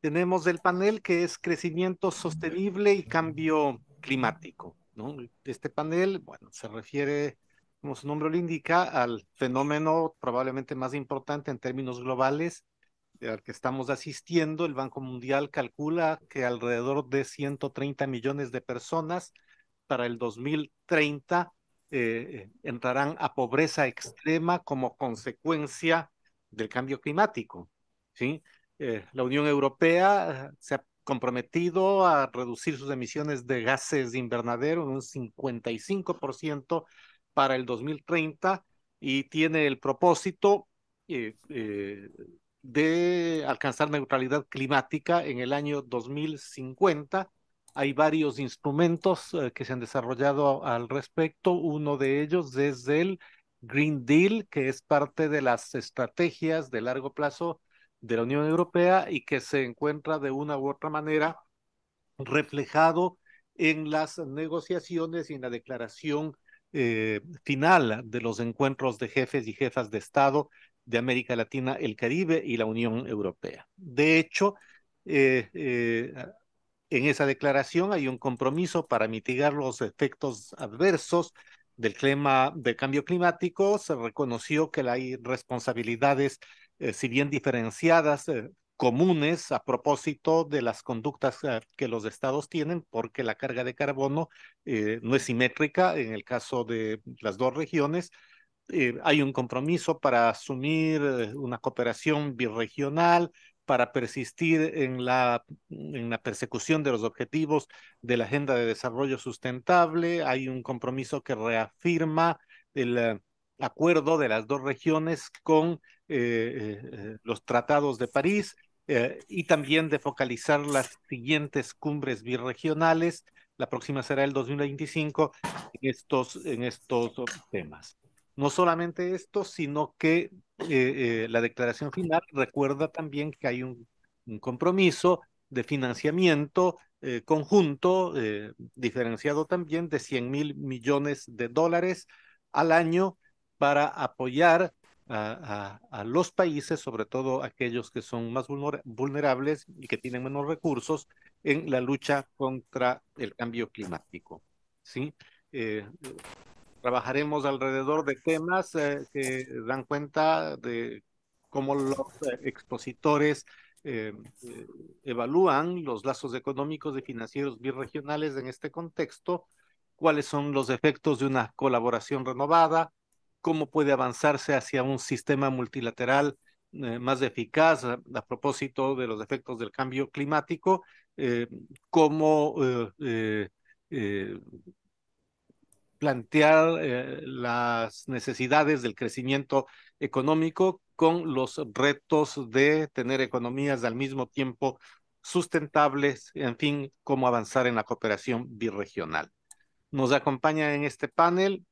tenemos del panel que es crecimiento sostenible y cambio climático. Este panel, bueno, se refiere, como su nombre lo indica, al fenómeno probablemente más importante en términos globales eh, al que estamos asistiendo. El Banco Mundial calcula que alrededor de 130 millones de personas para el 2030 eh, eh, entrarán a pobreza extrema como consecuencia del cambio climático. ¿sí? Eh, la Unión Europea eh, se ha comprometido a reducir sus emisiones de gases de invernadero en un 55% para el 2030 y tiene el propósito eh, de alcanzar neutralidad climática en el año 2050. Hay varios instrumentos que se han desarrollado al respecto, uno de ellos desde el Green Deal, que es parte de las estrategias de largo plazo de la Unión Europea y que se encuentra de una u otra manera reflejado en las negociaciones y en la declaración eh, final de los encuentros de jefes y jefas de Estado de América Latina, el Caribe y la Unión Europea. De hecho, eh, eh, en esa declaración hay un compromiso para mitigar los efectos adversos del, clima, del cambio climático, se reconoció que hay responsabilidades, eh, si bien diferenciadas, eh, comunes a propósito de las conductas eh, que los estados tienen, porque la carga de carbono no es simétrica en el caso de las dos regiones. hay un compromiso para asumir una cooperación birregional, para persistir en la, en la persecución de los objetivos de la Agenda de Desarrollo Sustentable. Hay un compromiso que reafirma el eh, acuerdo de las dos regiones con eh, eh, los tratados de París y también de focalizar las siguientes cumbres birregionales. La próxima será el 2025 en estos, en estos temas. No solamente esto, sino que eh, eh, la declaración final recuerda también que hay un, compromiso de financiamiento eh, conjunto, diferenciado también de 100 mil millones de dólares al año para apoyar a, los países, sobre todo aquellos que son más vulnerables y que tienen menos recursos, en la lucha contra el cambio climático. ¿sí? Eh, Trabajaremos alrededor de temas eh, que dan cuenta de cómo los eh, expositores eh, evalúan los lazos económicos y financieros biregionales en este contexto, cuáles son los efectos de una colaboración renovada, cómo puede avanzarse hacia un sistema multilateral más eficaz a, a, propósito de los efectos del cambio climático, cómo plantear eh, las necesidades del crecimiento económico con los retos de tener economías al mismo tiempo sustentables, en fin, cómo avanzar en la cooperación birregional. Nos acompaña en este panel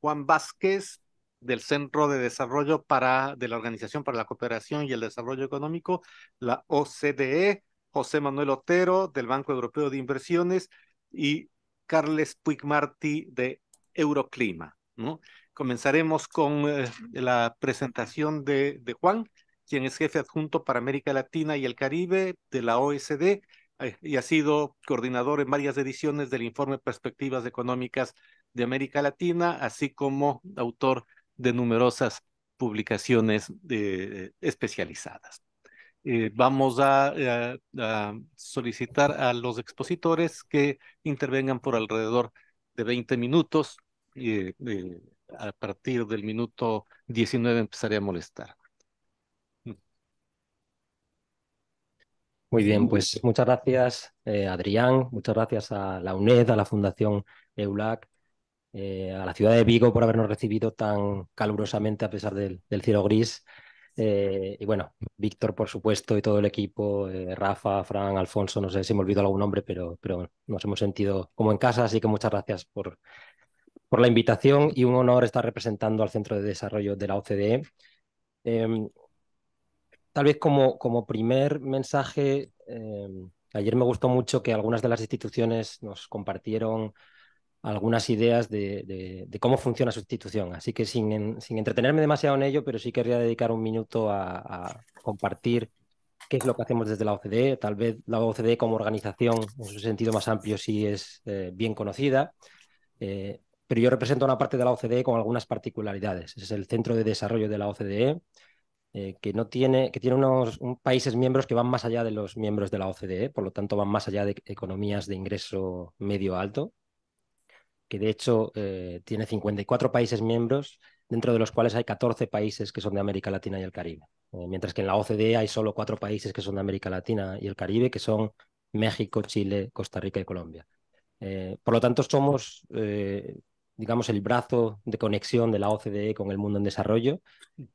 Juan Vázquez del Centro de Desarrollo para, de la Organización para la Cooperación y el Desarrollo Económico, la OCDE, José Manuel Otero del Banco Europeo de Inversiones y Carles Puigmarti, de Euroclima. Comenzaremos con eh, la presentación de, Juan, quien es jefe adjunto para América Latina y el Caribe de la OSD eh, y ha sido coordinador en varias ediciones del informe Perspectivas Económicas de América Latina, así como autor de numerosas publicaciones eh, especializadas. vamos a, a, solicitar a los expositores que intervengan por alrededor de 20 minutos. y eh, a partir del minuto 19 empezaré a molestar. Muy bien, mm. pues muchas gracias eh, Adrián, muchas gracias a la UNED, a la Fundación EULAC, eh, a la ciudad de Vigo por habernos recibido tan calurosamente a pesar del cielo gris. Eh, y bueno, Víctor, por supuesto, y todo el equipo, eh, Rafa, Fran, Alfonso, no sé si me olvidado algún nombre, pero, pero nos hemos sentido como en casa, así que muchas gracias por, la invitación y un honor estar representando al Centro de Desarrollo de la OCDE. Em, tal vez como, como primer mensaje, em, ayer me gustó mucho que algunas de las instituciones nos compartieron algunas ideas de, cómo funciona su institución. Así que sin, sin, entretenerme demasiado en ello, pero sí querría dedicar un minuto a, compartir qué es lo que hacemos desde la OCDE. Tal vez la OCDE como organización, en su sentido más amplio, sí es eh, bien conocida, eh, pero yo represento una parte de la OCDE con algunas particularidades. Es el centro de desarrollo de la OCDE. Eh, que no tiene, que tiene unos países miembros que van más allá de los miembros de la OCDE, por lo tanto van más allá de economías de ingreso medio alto, que de hecho eh, tiene 54 países miembros, dentro de los cuales hay 14 países que son de América Latina y el Caribe, eh, mientras que en la OCDE hay solo cuatro países que son de América Latina y el Caribe, que son México, Chile, Costa Rica y Colombia. Eh, por lo tanto, somos, digamos, el brazo de conexión de la OCDE con el mundo en desarrollo.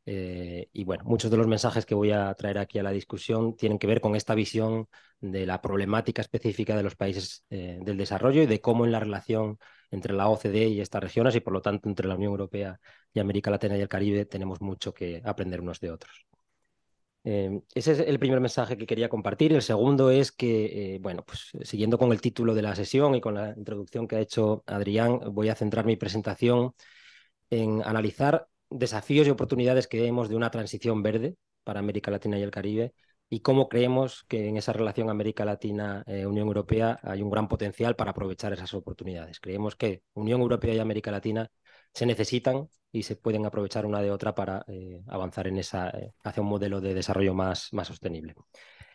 y bueno, muchos de los mensajes que voy a traer aquí a la discusión tienen que ver con esta visión de la problemática específica de los países del desarrollo y de cómo en la relación entre la OCDE y estas regiones y por lo tanto entre la Unión Europea y América Latina y el Caribe tenemos mucho que aprender unos de otros. Em, ese es el primer mensaje que quería compartir. El segundo es que, eh, bueno, pues siguiendo con el título de la sesión y con la introducción que ha hecho Adrián, voy a centrar mi presentación en analizar desafíos y oportunidades que vemos de una transición verde para América Latina y el Caribe y cómo creemos que en esa relación América Latina-Unión eh, Europea hay un gran potencial para aprovechar esas oportunidades. Creemos que Unión Europea y América Latina se necesitan y se pueden aprovechar una de otra para eh, avanzar en esa, eh, hacia un modelo de desarrollo más, más sostenible.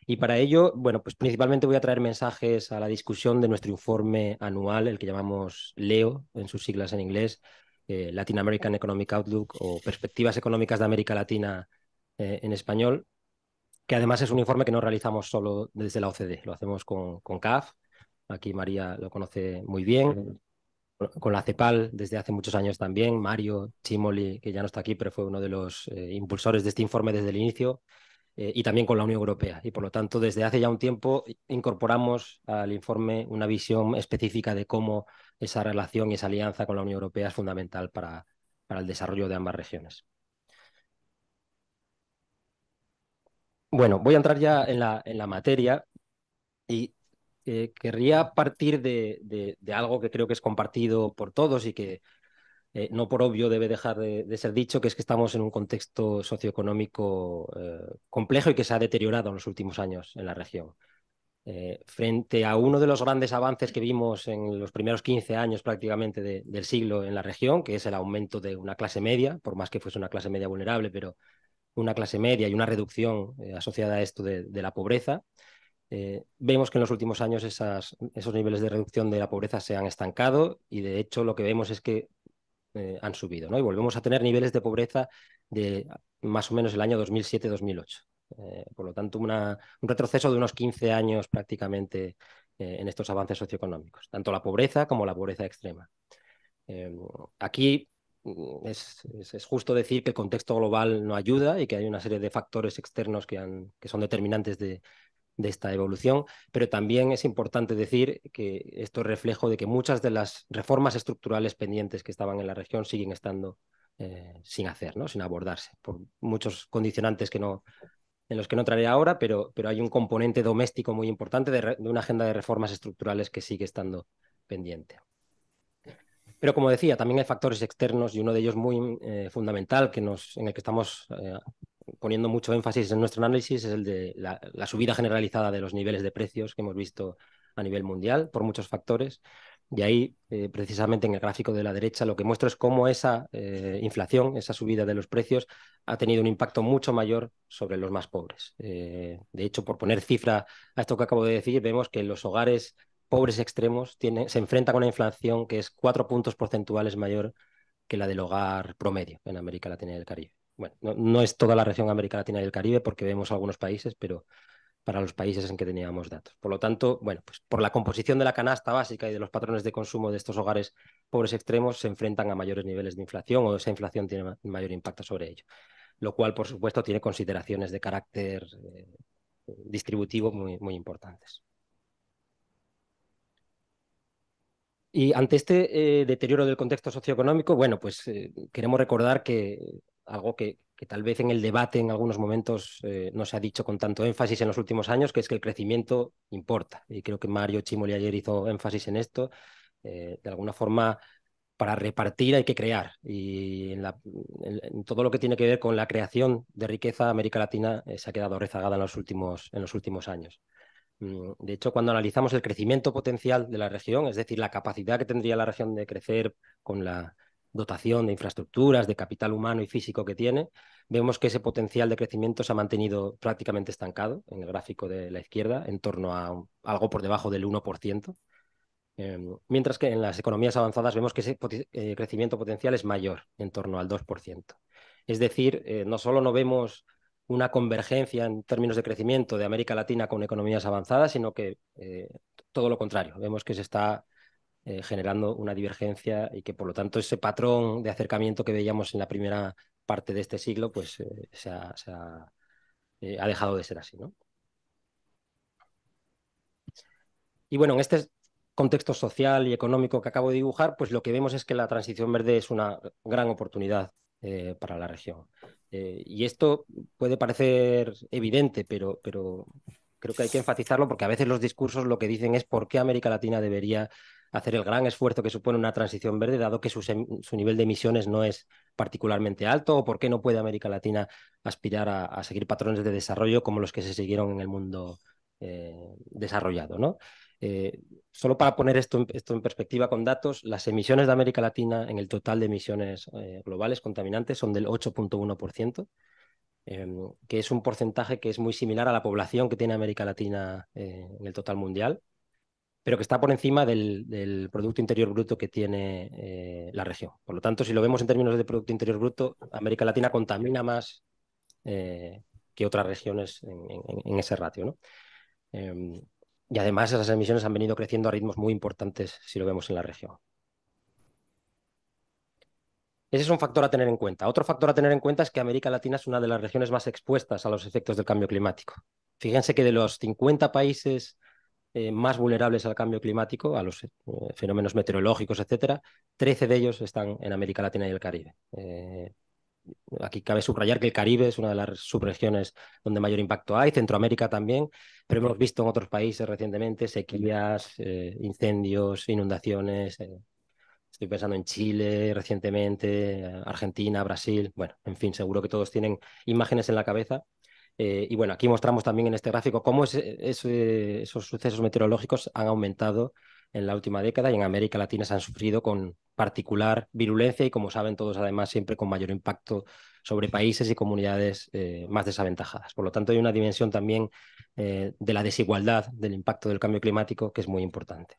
Y para ello, bueno, pues principalmente voy a traer mensajes a la discusión de nuestro informe anual, el que llamamos LEO, en sus siglas en inglés, Latin American Economic Outlook o Perspectivas Económicas de América Latina en español, que además es un informe que no realizamos solo desde la OCDE, lo hacemos con, CAF, aquí María lo conoce muy bien, con la CEPAL desde hace muchos años también, Mario Chimoli, que ya no está aquí, pero fue uno de los eh, impulsores de este informe desde el inicio, eh, y también con la Unión Europea. Y por lo tanto, desde hace ya un tiempo incorporamos al informe una visión específica de cómo esa relación y esa alianza con la Unión Europea es fundamental para, para el desarrollo de ambas regiones. Bueno, voy a entrar ya en la, en la materia y eh, querría partir de, algo que creo que es compartido por todos y que eh, no por obvio debe dejar de, ser dicho, que es que estamos en un contexto socioeconómico eh, complejo y que se ha deteriorado en los últimos años en la región. frente a uno de los grandes avances que vimos en los primeros 15 años prácticamente del siglo en la región, que es el aumento de una clase media, por más que fuese una clase media vulnerable, pero una clase media y una reducción eh, asociada a esto de, la pobreza. Eh, vemos que en los últimos años esos niveles de reducción de la pobreza se han estancado y de hecho lo que vemos es que eh, han subido ¿no? y volvemos a tener niveles de pobreza de más o menos el año 2007-2008. por lo tanto, un retroceso de unos 15 años prácticamente en estos avances socioeconómicos, tanto la pobreza como la pobreza extrema. aquí es, justo decir que el contexto global no ayuda y que hay una serie de factores externos que, son determinantes de, esta evolución, pero también es importante decir que esto es reflejo de que muchas de las reformas estructurales pendientes que estaban en la región siguen estando eh, sin hacer, sin abordarse, por muchos condicionantes que no, en los que no traeré ahora, pero, pero hay un componente doméstico muy importante de una agenda de reformas estructurales que sigue estando pendiente. Pero como decía, también hay factores externos y uno de ellos muy eh, fundamental que nos, en el que estamos eh, poniendo mucho énfasis en nuestro análisis es el de la, subida generalizada de los niveles de precios que hemos visto a nivel mundial por muchos factores. Y ahí, eh, precisamente en el gráfico de la derecha, lo que muestro es cómo esa inflación, esa subida de los precios, ha tenido un impacto mucho mayor sobre los más pobres. de hecho, por poner cifra a esto que acabo de decir, vemos que los hogares pobres extremos se enfrenta con una inflación que es cuatro puntos porcentuales mayor que la del hogar promedio en América Latina y el Caribe. Bueno, no, es toda la región América Latina y el Caribe porque vemos algunos países, pero para los países en que teníamos datos. Por lo tanto, bueno, pues por la composición de la canasta básica y de los patrones de consumo de estos hogares pobres extremos se enfrentan a mayores niveles de inflación o esa inflación tiene mayor impacto sobre ello, lo cual, por supuesto, tiene consideraciones de carácter eh, distributivo muy, muy importantes. Y ante este eh, deterioro del contexto socioeconómico, bueno, pues eh, queremos recordar que algo que, tal vez en el debate en algunos momentos eh, no se ha dicho con tanto énfasis en los últimos años, que es que el crecimiento importa. Y creo que Mario Chimoli ayer hizo énfasis en esto. de alguna forma, para repartir hay que crear. Y en, todo lo que tiene que ver con la creación de riqueza, América Latina se ha quedado rezagada en los últimos, en los últimos años. Mm, de hecho, cuando analizamos el crecimiento potencial de la región, es decir, la capacidad que tendría la región de crecer con la dotación de infraestructuras, de capital humano y físico que tiene, vemos que ese potencial de crecimiento se ha mantenido prácticamente estancado en el gráfico de la izquierda, en torno a algo por debajo del 1%, em, mientras que en las economías avanzadas vemos que ese eh, crecimiento potencial es mayor, en torno al 2%. Es decir, eh, no solo no vemos una convergencia en términos de crecimiento de América Latina con economías avanzadas, sino que eh, todo lo contrario. Vemos que se está eh, generando una divergencia y que por lo tanto ese patrón de acercamiento que veíamos en la primera parte de este siglo, pues eh, se, ha, dejado de ser así. Y bueno, en este contexto social y económico que acabo de dibujar, pues lo que vemos es que la transición verde es una gran oportunidad eh, para la región. Eh, y esto puede parecer evidente, pero, creo que hay que enfatizarlo porque a veces los discursos lo que dicen es por qué América Latina debería hacer el gran esfuerzo que supone una transición verde, dado que su, nivel de emisiones no es particularmente alto, o por qué no puede América Latina aspirar a, seguir patrones de desarrollo como los que se siguieron en el mundo eh, desarrollado. ¿no? Eh, solo para poner esto en, perspectiva con datos, las emisiones de América Latina en el total de emisiones eh, globales contaminantes son del 8.1%, em, que es un porcentaje que es muy similar a la población que tiene América Latina eh, en el total mundial, pero que está por encima del, Producto Interior Bruto que tiene la región. Por lo tanto, si lo vemos en términos de Producto Interior Bruto, América Latina contamina más que otras regiones en, en ese ratio. ¿no? Em, y además esas emisiones han venido creciendo a ritmos muy importantes si lo vemos en la región. Ese es un factor a tener en cuenta. Otro factor a tener en cuenta es que América Latina es una de las regiones más expuestas a los efectos del cambio climático. Fíjense que de los 50 países eh, más vulnerables al cambio climático, a los eh, fenómenos meteorológicos, etcétera, 13 de ellos están en América Latina y el Caribe. Eh, Aquí cabe subrayar que el Caribe es una de las subregiones donde mayor impacto hay, Centroamérica también, pero hemos visto en otros países recientemente sequías, eh, incendios, inundaciones. Eh, estoy pensando en Chile recientemente, Argentina, Brasil. Bueno, en fin, seguro que todos tienen imágenes en la cabeza. Eh, y bueno, aquí mostramos también en este gráfico cómo esos sucesos meteorológicos han aumentado en la última década y en América Latina se han sufrido con particular virulencia y, como saben todos, además siempre con mayor impacto sobre países y comunidades eh, más desaventajadas. Por lo tanto, hay una dimensión también eh, de la desigualdad del impacto del cambio climático que es muy importante.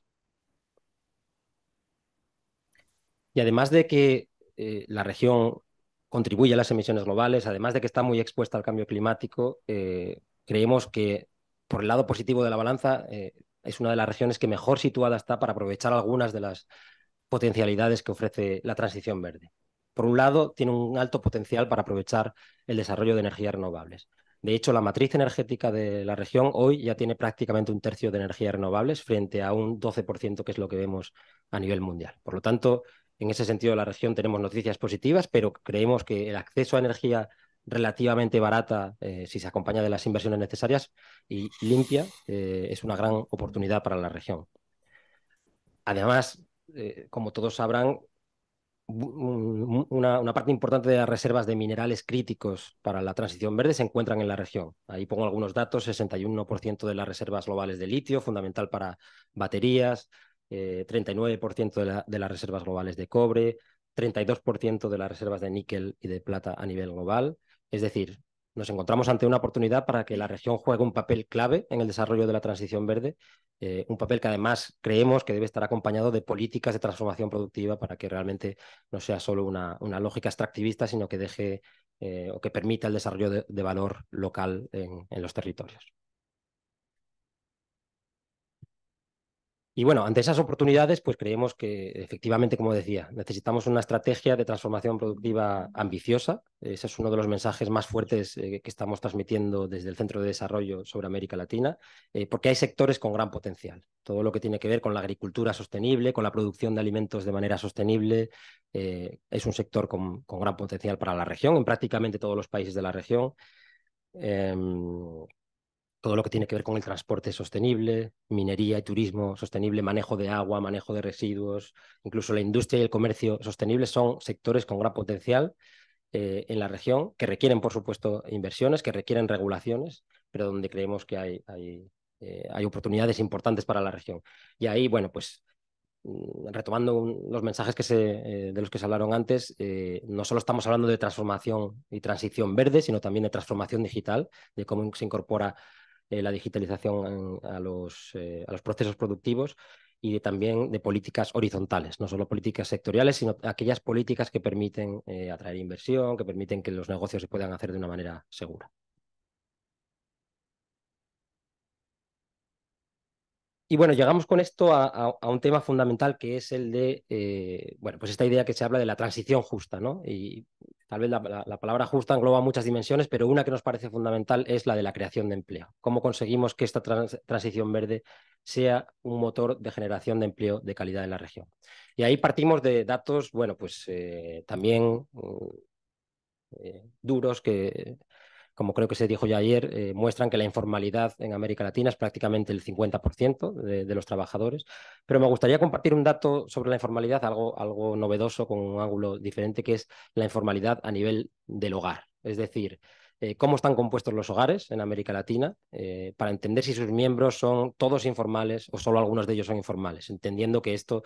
Y además de que eh, la región contribuye a las emisiones globales, además de que está muy expuesta al cambio climático, creemos que por el lado positivo de la balanza, es una de las regiones que mejor situada está para aprovechar algunas de las potencialidades que ofrece la transición verde. Por un lado, tiene un alto potencial para aprovechar el desarrollo de energías renovables. De hecho, la matriz energética de la región hoy ya tiene prácticamente un tercio de energías renovables frente a un 12% que es lo que vemos a nivel mundial. Por lo tanto, en ese sentido, la región tenemos noticias positivas, pero creemos que el acceso a energía relativamente barata eh, si se acompaña de las inversiones necesarias y limpia eh, es una gran oportunidad para la región. Además, eh, como todos sabrán, una, parte importante de las reservas de minerales críticos para la transición verde se encuentran en la región. Ahí pongo algunos datos, 61% de las reservas globales de litio, fundamental para baterías, 39% de las reservas globales de cobre, 32% de las reservas de níquel y de plata a nivel global, es decir, nos encontramos ante una oportunidad para que la región juegue un papel clave en el desarrollo de la transición verde, eh, un papel que además creemos que debe estar acompañado de políticas de transformación productiva para que realmente no sea solo una, lógica extractivista, sino que deje eh, o que permita el desarrollo de, valor local en los territorios. Y bueno, ante esas oportunidades, pues creemos que efectivamente, como decía, necesitamos una estrategia de transformación productiva ambiciosa. Ese es uno de los mensajes más fuertes eh, que estamos transmitiendo desde el Centro de Desarrollo sobre América Latina, eh, porque hay sectores con gran potencial. Todo lo que tiene que ver con la agricultura sostenible, con la producción de alimentos de manera sostenible, eh, es un sector con, gran potencial para la región, en prácticamente todos los países de la región. Em, todo lo que tiene que ver con el transporte sostenible, minería y turismo sostenible, manejo de agua, manejo de residuos, incluso la industria y el comercio sostenible son sectores con gran potencial eh, en la región que requieren, por supuesto, inversiones, que requieren regulaciones, pero donde creemos que hay, hay, eh, oportunidades importantes para la región. Y ahí, bueno, pues mm, retomando los mensajes que se, eh, de los que se hablaron antes, no solo estamos hablando de transformación y transición verde, sino también de transformación digital, de cómo se incorpora eh, la digitalización eh, a los, procesos productivos y también de políticas horizontales, no solo políticas sectoriales, sino aquellas políticas que permiten eh, atraer inversión, que permiten que los negocios se puedan hacer de una manera segura. Y bueno, llegamos con esto a, un tema fundamental que es el de, eh, bueno, pues esta idea que se habla de la transición justa, ¿no? Y tal vez la, palabra justa engloba muchas dimensiones, pero una que nos parece fundamental es la de la creación de empleo. ¿Cómo conseguimos que esta transición verde sea un motor de generación de empleo de calidad en la región? Y ahí partimos de datos, bueno, pues eh, también mm, eh, duros que como creo que se dijo ya ayer, eh, muestran que la informalidad en América Latina es prácticamente el 50% de, los trabajadores. Pero me gustaría compartir un dato sobre la informalidad, algo, algo novedoso con un ángulo diferente, que es la informalidad a nivel del hogar. Es decir, eh, cómo están compuestos los hogares en América Latina, eh, para entender si sus miembros son todos informales o solo algunos de ellos son informales, entendiendo que esto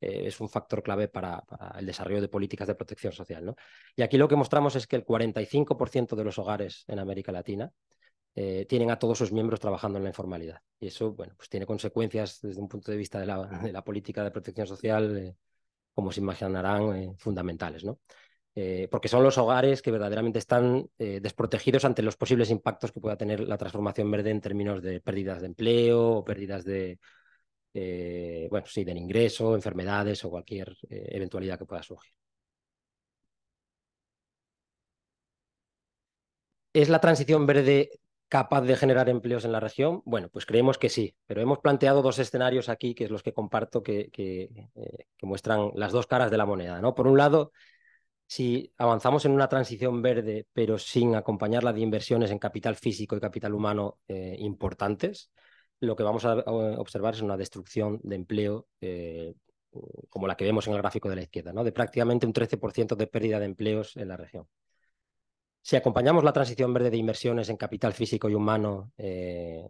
eh, es un factor clave para, el desarrollo de políticas de protección social. ¿no? Y aquí lo que mostramos es que el 45% de los hogares en América Latina eh, tienen a todos sus miembros trabajando en la informalidad. Y eso, bueno, pues tiene consecuencias desde un punto de vista de la, política de protección social, eh, como se imaginarán, fundamentales, ¿no? porque son los hogares que verdaderamente están desprotegidos ante los posibles impactos que pueda tener la transformación verde en términos de pérdidas de empleo o pérdidas de, eh, bueno, sí, del ingreso, enfermedades o cualquier eh, eventualidad que pueda surgir. ¿Es la transición verde capaz de generar empleos en la región? Bueno, pues creemos que sí, pero hemos planteado dos escenarios aquí, que es los que comparto, que, eh, muestran las dos caras de la moneda. ¿no? Por un lado, si avanzamos en una transición verde, pero sin acompañarla de inversiones en capital físico y capital humano importantes, lo que vamos a observar es una destrucción de empleo eh, como la que vemos en el gráfico de la izquierda, ¿no? de prácticamente un 13% de pérdida de empleos en la región. Si acompañamos la transición verde de inversiones en capital físico y humano eh,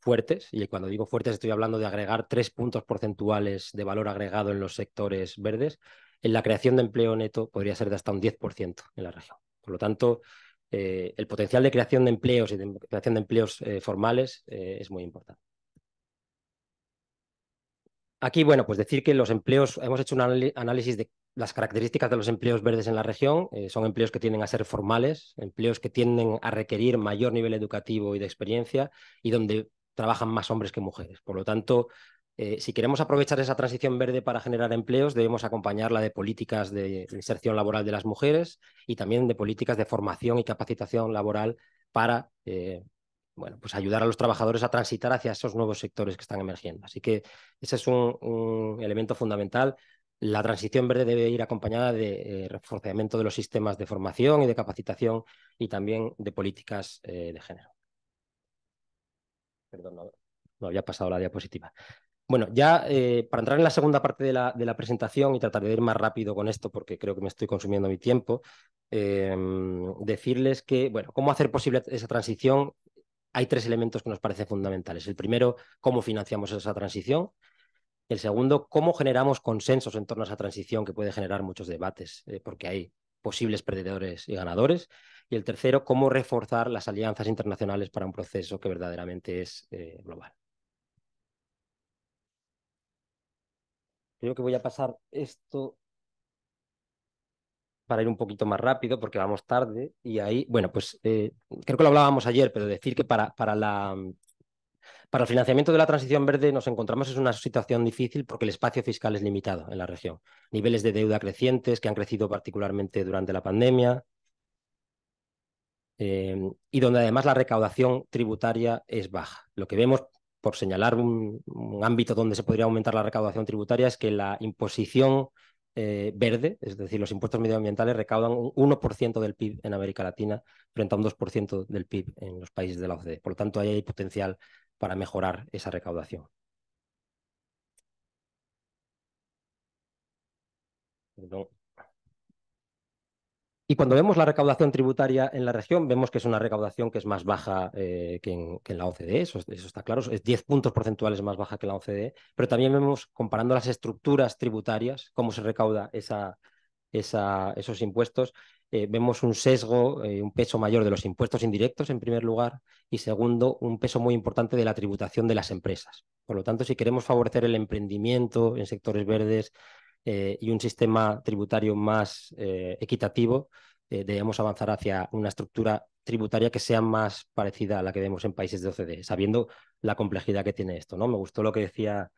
fuertes, y cuando digo fuertes estoy hablando de agregar tres puntos porcentuales de valor agregado en los sectores verdes, en la creación de empleo neto podría ser de hasta un 10% en la región. Por lo tanto, eh, el potencial de creación de empleos y de creación de empleos eh, formales eh, es muy importante. Aquí, bueno, pues decir que los empleos, hemos hecho un análisis de las características de los empleos verdes en la región. son empleos que tienden a ser formales, empleos que tienden a requerir mayor nivel educativo y de experiencia y donde trabajan más hombres que mujeres. Por lo tanto, eh, si queremos aprovechar esa transición verde para generar empleos, debemos acompañarla de políticas de inserción laboral de las mujeres y también de políticas de formación y capacitación laboral para eh, bueno, pues ayudar a los trabajadores a transitar hacia esos nuevos sectores que están emergiendo. Así que ese es un, elemento fundamental. La transición verde debe ir acompañada de eh, reforzamiento de los sistemas de formación y de capacitación y también de políticas de género. Perdón, no había pasado la diapositiva. Bueno, ya eh, para entrar en la segunda parte de la, presentación y tratar de ir más rápido con esto porque creo que me estoy consumiendo mi tiempo, em, decirles que, bueno, cómo hacer posible esa transición, hay tres elementos que nos parecen fundamentales. El primero, cómo financiamos esa transición. El segundo, cómo generamos consensos en torno a esa transición que puede generar muchos debates, eh, porque hay posibles perdedores y ganadores. Y el tercero, cómo reforzar las alianzas internacionales para un proceso que verdaderamente es eh, global. Creo que voy a pasar esto para ir un poquito más rápido porque vamos tarde y ahí, bueno, pues eh, creo que lo hablábamos ayer, pero decir que para, para la, mm, para el financiamiento de la transición verde nos encontramos en una situación difícil porque el espacio fiscal es limitado en la región. Niveles de deuda crecientes que han crecido particularmente durante la pandemia em, y donde además la recaudación tributaria es baja. Lo que vemos por señalar un, ámbito donde se podría aumentar la recaudación tributaria es que la imposición eh, verde, es decir, los impuestos medioambientales recaudan un 1% del PIB en América Latina frente a un 2% del PIB en los países de la OCDE. Por lo tanto, ahí hay potencial para mejorar esa recaudación. Y cuando vemos la recaudación tributaria en la región, vemos que es una recaudación que es más baja eh, que, en, la OCDE, eso, está claro, es 10 puntos porcentuales más baja que la OCDE, pero también vemos, comparando las estructuras tributarias, cómo se recauda esa, esos impuestos, eh, vemos un sesgo, eh, un peso mayor de los impuestos indirectos, en primer lugar, y segundo, un peso muy importante de la tributación de las empresas. Por lo tanto, si queremos favorecer el emprendimiento en sectores verdes, eh, y un sistema tributario más eh, equitativo, eh, debemos avanzar hacia una estructura tributaria que sea más parecida a la que vemos en países de OCDE, sabiendo la complejidad que tiene esto. ¿no? Me gustó lo que decía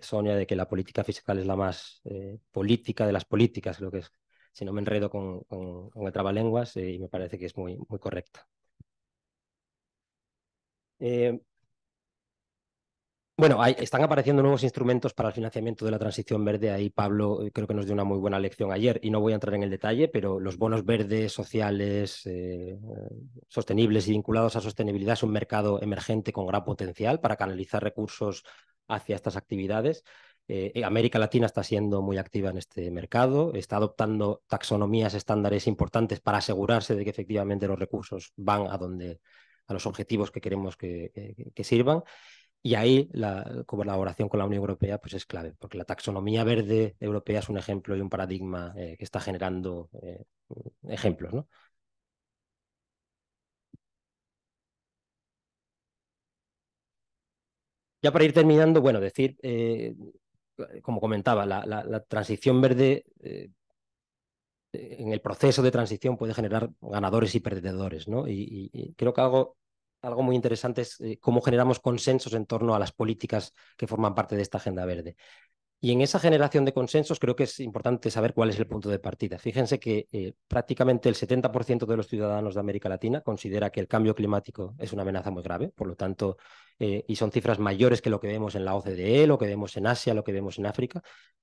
Sonia de que la política fiscal es la más política de las políticas, lo que es, si no me enredo con, el trabalenguas, y me parece que es muy, muy correcta. Eh, bueno, están apareciendo nuevos instrumentos para el financiamiento de la transición verde. Ahí Pablo eh, creo que nos dio una muy buena lección ayer y no voy a entrar en el detalle, pero los bonos verdes, sociales, eh, eh, sostenibles y vinculados a sostenibilidad es un mercado emergente con gran potencial para canalizar recursos hacia estas actividades. América Latina está siendo muy activa en este mercado, está adoptando taxonomías estándares importantes para asegurarse de que efectivamente los recursos van a donde a los objetivos que queremos que sirvan y ahí la colaboración con la Unión Europea pues es clave, porque la taxonomía verde europea es un ejemplo y un paradigma eh, que está generando eh, ejemplos. ¿no? Ya para ir terminando, bueno, decir, eh, como comentaba, la, transición verde en el proceso de transición puede generar ganadores y perdedores, ¿no? Y, creo que hago algo muy interesante es eh, cómo generamos consensos en torno a las políticas que forman parte de esta agenda verde. Y en esa generación de consensos creo que es importante saber cuál es el punto de partida. Fíjense que eh, prácticamente el 70% de los ciudadanos de América Latina considera que el cambio climático es una amenaza muy grave, por lo tanto, eh, y son cifras mayores que lo que vemos en la OCDE, lo que vemos en Asia, lo que vemos en África.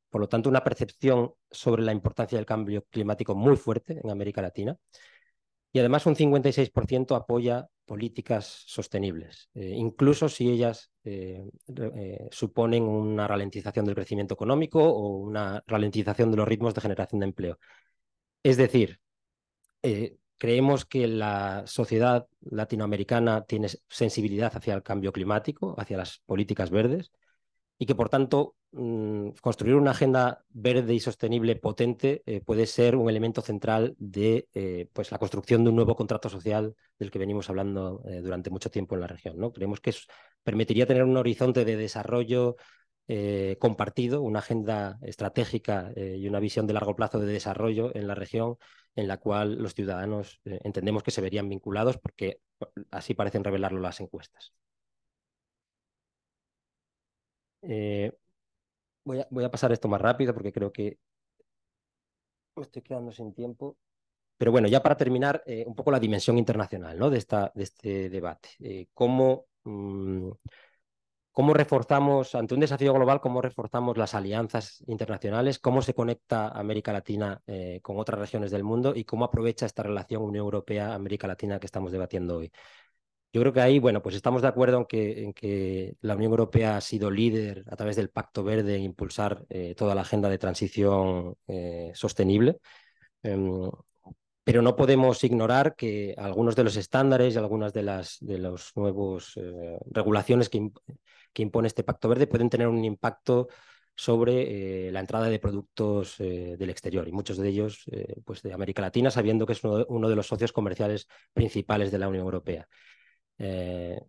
Por lo tanto, una percepción sobre la importancia del cambio climático muy fuerte en América Latina. Y además un 56% apoya políticas sostenibles, eh, incluso si ellas eh, eh, suponen una ralentización del crecimiento económico o una ralentización de los ritmos de generación de empleo. Es decir, creemos que la sociedad latinoamericana tiene sensibilidad hacia el cambio climático, hacia las políticas verdes, y que por tanto mm, construir una agenda verde y sostenible potente eh, puede ser un elemento central de eh, pues la construcción de un nuevo contrato social del que venimos hablando eh, durante mucho tiempo en la región. ¿no? Creemos que permitiría tener un horizonte de desarrollo compartido, una agenda estratégica y una visión de largo plazo de desarrollo en la región en la cual los ciudadanos entendemos que se verían vinculados porque así parecen revelarlo las encuestas. Eh, voy, a, voy a pasar esto más rápido porque creo que me estoy quedando sin tiempo. Pero bueno, ya para terminar, eh, un poco la dimensión internacional ¿no? de, esta, de este debate. Eh, ¿cómo, mm, ¿Cómo reforzamos, ante un desafío global, cómo reforzamos las alianzas internacionales? ¿Cómo se conecta América Latina con otras regiones del mundo? ¿Y cómo aprovecha esta relación Unión Europea-América Latina que estamos debatiendo hoy? Yo creo que ahí, bueno, pues estamos de acuerdo en que, en que la Unión Europea ha sido líder a través del Pacto Verde en impulsar eh, toda la agenda de transición eh, sostenible. Em, pero no podemos ignorar que algunos de los estándares y algunas de las de nuevos eh, regulaciones que, impone este Pacto Verde pueden tener un impacto sobre la entrada de productos del exterior y muchos de ellos pues de América Latina, sabiendo que es uno de, los socios comerciales principales de la Unión Europea. Eh,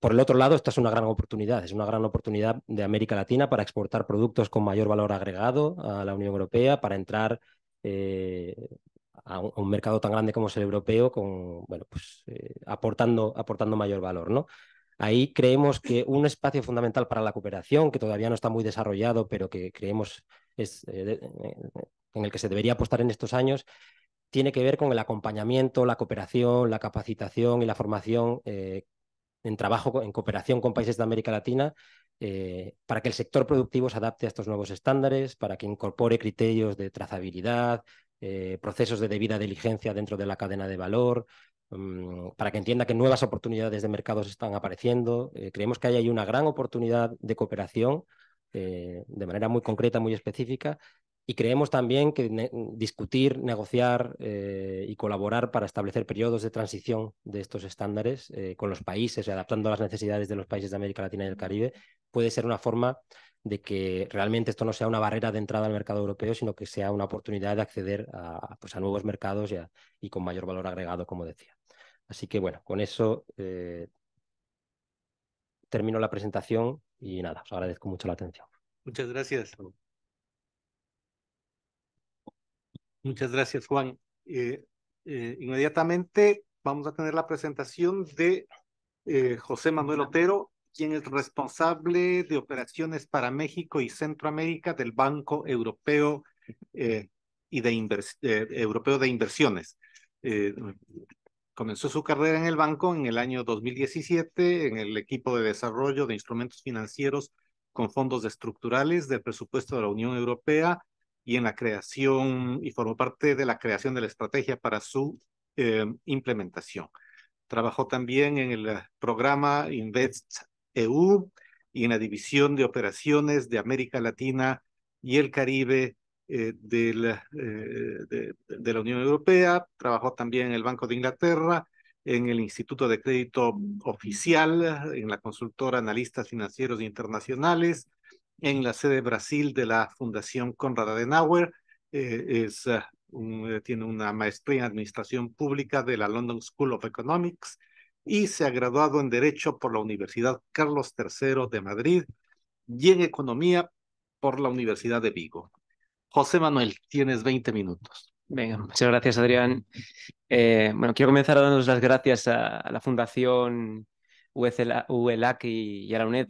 por el otro lado, esta es una gran oportunidad, es una gran oportunidad de América Latina para exportar productos con mayor valor agregado a la Unión Europea, para entrar eh, a, un, mercado tan grande como es el europeo, bueno, pues, eh, aportando, aportando mayor valor. ¿no? Ahí creemos que un espacio fundamental para la cooperación, que todavía no está muy desarrollado, pero que creemos es, en el que se debería apostar en estos años, tiene que ver con el acompañamiento, la cooperación, la capacitación y la formación eh, en trabajo, en cooperación con países de América Latina, eh, para que el sector productivo se adapte a estos nuevos estándares, para que incorpore criterios de trazabilidad, eh, procesos de debida diligencia dentro de la cadena de valor, mm, para que entienda que nuevas oportunidades de mercados están apareciendo. creemos que hay ahí una gran oportunidad de cooperación de manera muy concreta, muy específica, y creemos también que discutir, negociar eh, y colaborar para establecer periodos de transición de estos estándares eh, con los países, adaptando las necesidades de los países de América Latina y el Caribe, puede ser una forma de que realmente esto no sea una barrera de entrada al mercado europeo, sino que sea una oportunidad de acceder a, pues, a nuevos mercados y, con mayor valor agregado, como decía. Así que bueno, con eso eh, termino la presentación y nada, os agradezco mucho la atención. Muchas gracias. Muchas gracias, Juan. Eh, eh, inmediatamente vamos a tener la presentación de eh, José Manuel Otero, quien es responsable de operaciones para México y Centroamérica del Banco Europeo y de Europeo de Inversiones. comenzó su carrera en el banco en el año 2017 en el equipo de desarrollo de instrumentos financieros con fondos estructurales del presupuesto de la Unión Europea y en la creación y formó parte de la creación de la estrategia para su eh, implementación. Trabajó también en el programa Invest EU y en la división de operaciones de América Latina y el Caribe eh, eh, de, de, la Unión Europea. Trabajó también en el Banco de Inglaterra, en el Instituto de Crédito Oficial, en la consultora Analistas Financieros Internacionales, en la sede Brasil de la Fundación Conrad Adenauer. Eh, es, eh, eh, tiene una maestría en Administración Pública de la London School of Economics y se ha graduado en Derecho por la Universidad Carlos III de Madrid y en Economía por la Universidad de Vigo. José Manuel, tienes 20 minutos. Venga, muchas gracias, Adrián. bueno, quiero comenzar dándoles las gracias a, a la Fundación UELAC y, a la UNED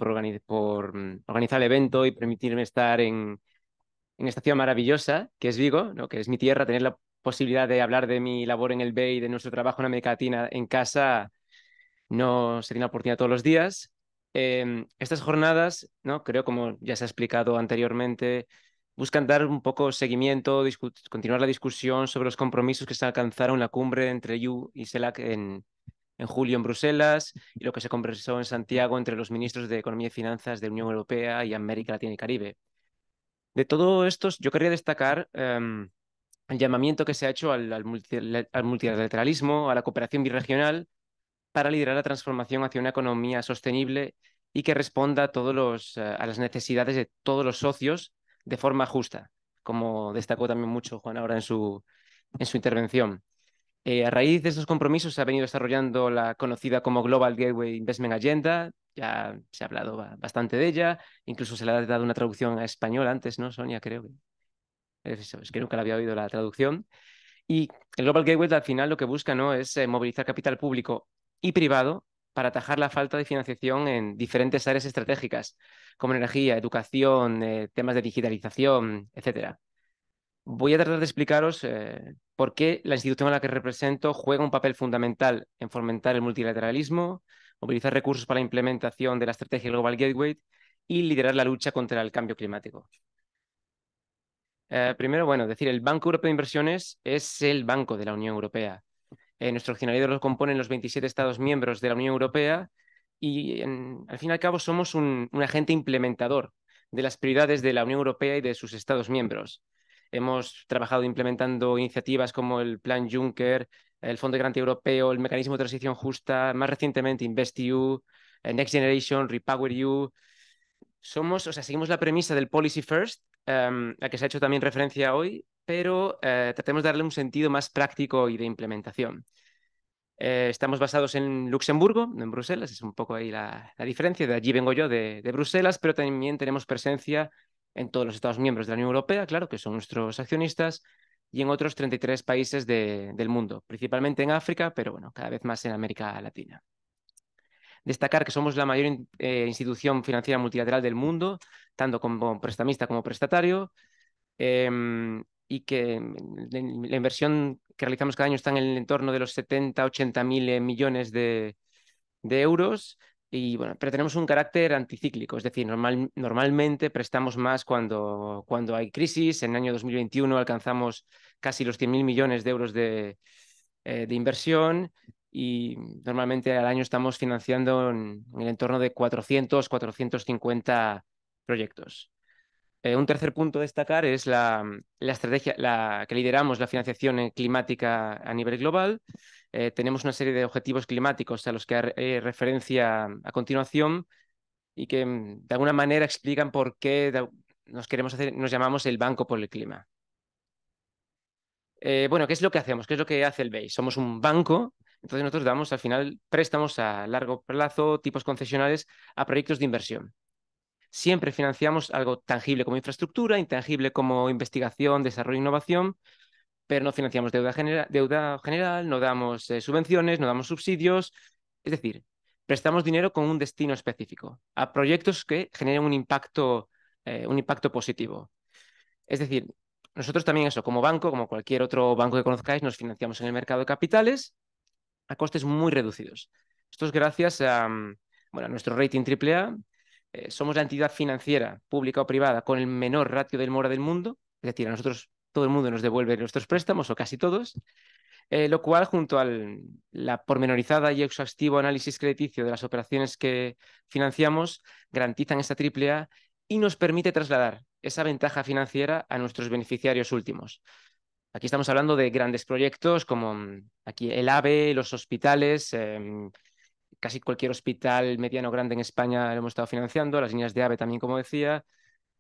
por, mm, organizar el evento y permitirme estar en, esta ciudad maravillosa que es Vigo, ¿no? que es mi tierra, tener la posibilidad de hablar de mi labor en el BEI, de nuestro trabajo en América Latina en casa, no sería una oportunidad todos los días. Em, estas jornadas, ¿no? creo como ya se ha explicado anteriormente, buscan dar un poco seguimiento, continuar la discusión sobre los compromisos que se alcanzaron en la cumbre entre EU y CELAC en, en julio en Bruselas y lo que se conversó en Santiago entre los ministros de Economía y Finanzas de la Unión Europea y América Latina y Caribe. De todo esto, yo querría destacar em, el llamamiento que se ha hecho al, multilateralismo, a la cooperación biregional para liderar la transformación hacia una economía sostenible y que responda a, todos los, eh, a las necesidades de todos los socios de forma justa, como destacó también mucho Juan ahora en su, en su intervención. Eh, a raíz de estos compromisos se ha venido desarrollando la conocida como Global Gateway Investment Agenda, ya se ha hablado bastante de ella, incluso se le ha dado una traducción a español antes, ¿no, Sonia? Creo que. es que nunca la había oído la traducción. Y el Global Gateway al final lo que busca ¿no? es eh, movilizar capital público y privado para atajar la falta de financiación en diferentes áreas estratégicas, como energía, educación, eh, temas de digitalización, etcétera voy a tratar de explicaros eh, por qué la institución a la que represento juega un papel fundamental en fomentar el multilateralismo, movilizar recursos para la implementación de la estrategia Global Gateway y liderar la lucha contra el cambio climático. Eh, primero, bueno, decir, el Banco Europeo de Inversiones es el banco de la Unión Europea. Eh, nuestro accionariado lo componen los 27 Estados miembros de la Unión Europea y, al fin y al cabo, somos un agente implementador de las prioridades de la Unión Europea y de sus Estados miembros. Hemos trabajado implementando iniciativas como el Plan Juncker, el Fondo de Garantía Europeo, el Mecanismo de Transición Justa, más recientemente InvestEU, eh, Next Generation, RepowerEU. Somos, o sea, seguimos la premisa del Policy First, em, a a que se ha hecho también referencia hoy, pero eh, tratemos de darle un sentido más práctico y de implementación. Eh, estamos basados en Luxemburgo, no en Bruselas, es un poco ahí la, diferencia, de allí vengo yo, de, Bruselas, pero también tenemos presencia en todos los Estados miembros de la Unión Europea, claro, que son nuestros accionistas, y en otros 33 países del mundo, principalmente en África, pero bueno, cada vez más en América Latina. Destacar que somos la mayor eh, institución financiera multilateral del mundo, tanto como prestamista como prestatario, em, y que em, la inversión que realizamos cada año está en el entorno de los 70, 80 mil eh, millones de, de euros, y bueno, pero tenemos un carácter anticíclico, es decir, normalmente prestamos más cuando, cuando hay crisis. En el año 2021 alcanzamos casi los 100.000 millones de euros eh, de, inversión y normalmente al año estamos financiando en el entorno de 400, 450 proyectos. Eh, un tercer punto a destacar es la, mm, estrategia la, que lideramos, la financiación eh, climática a nivel global. Eh, tenemos una serie de objetivos climáticos a los que haré referencia a continuación y que mm, de alguna manera explican por qué nos queremos hacer, nos llamamos el Banco por el Clima. bueno, ¿qué es lo que hacemos? ¿Qué es lo que hace el BEI? Somos un banco, entonces nosotros damos al final préstamos a largo plazo, tipos concesionales, a proyectos de inversión siempre financiamos algo tangible como infraestructura, intangible como investigación, desarrollo e innovación, pero no financiamos deuda, deuda general, no damos eh, subvenciones, no damos subsidios, es decir, prestamos dinero con un destino específico a proyectos que generen un impacto, eh, un impacto positivo. Es decir, nosotros también eso, como banco, como cualquier otro banco que conozcáis, nos financiamos en el mercado de capitales a costes muy reducidos. Esto es gracias a, mm, bueno, a nuestro rating AAA, eh, somos la entidad financiera, pública o privada, con el menor ratio de mora del mundo, es decir, a nosotros todo el mundo nos devuelve nuestros préstamos, o casi todos, eh, lo cual, junto a la pormenorizada y exhaustivo análisis crediticio de las operaciones que financiamos, garantizan esta triple A y nos permite trasladar esa ventaja financiera a nuestros beneficiarios últimos. Aquí estamos hablando de grandes proyectos como mm, aquí el AVE, los hospitales, em, casi cualquier hospital mediano grande en España lo hemos estado financiando, las líneas de AVE también, como decía,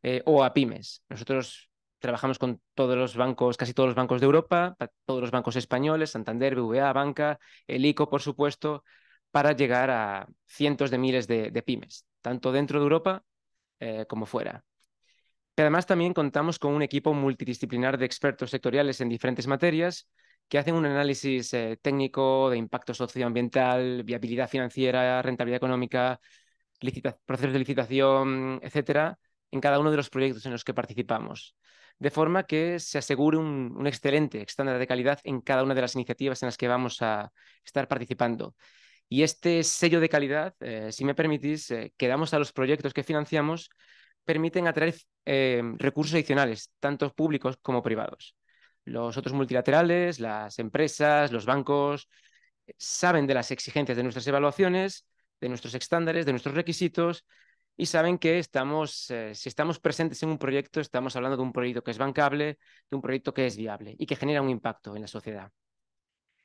eh, o a pymes. Nosotros trabajamos con todos los bancos, casi todos los bancos de Europa, todos los bancos españoles, Santander, BVA, Banca, el ICO, por supuesto, para llegar a cientos de miles de, pymes, tanto dentro de Europa eh, como fuera. Pero además también contamos con un equipo multidisciplinar de expertos sectoriales en diferentes materias, que hacen un análisis eh, técnico de impacto socioambiental, viabilidad financiera, rentabilidad económica, procesos de licitación, etcétera, en cada uno de los proyectos en los que participamos, de forma que se asegure un, excelente estándar de calidad en cada una de las iniciativas en las que vamos a estar participando. Y este sello de calidad, eh, si me permitís, eh, que damos a los proyectos que financiamos, permiten atraer recursos adicionales, tanto públicos como privados los otros multilaterales, las empresas, los bancos, eh, saben de las exigencias de nuestras evaluaciones, de nuestros estándares, de nuestros requisitos y saben que estamos, eh, si estamos presentes en un proyecto, estamos hablando de un proyecto que es bancable, de un proyecto que es viable y que genera un impacto en la sociedad.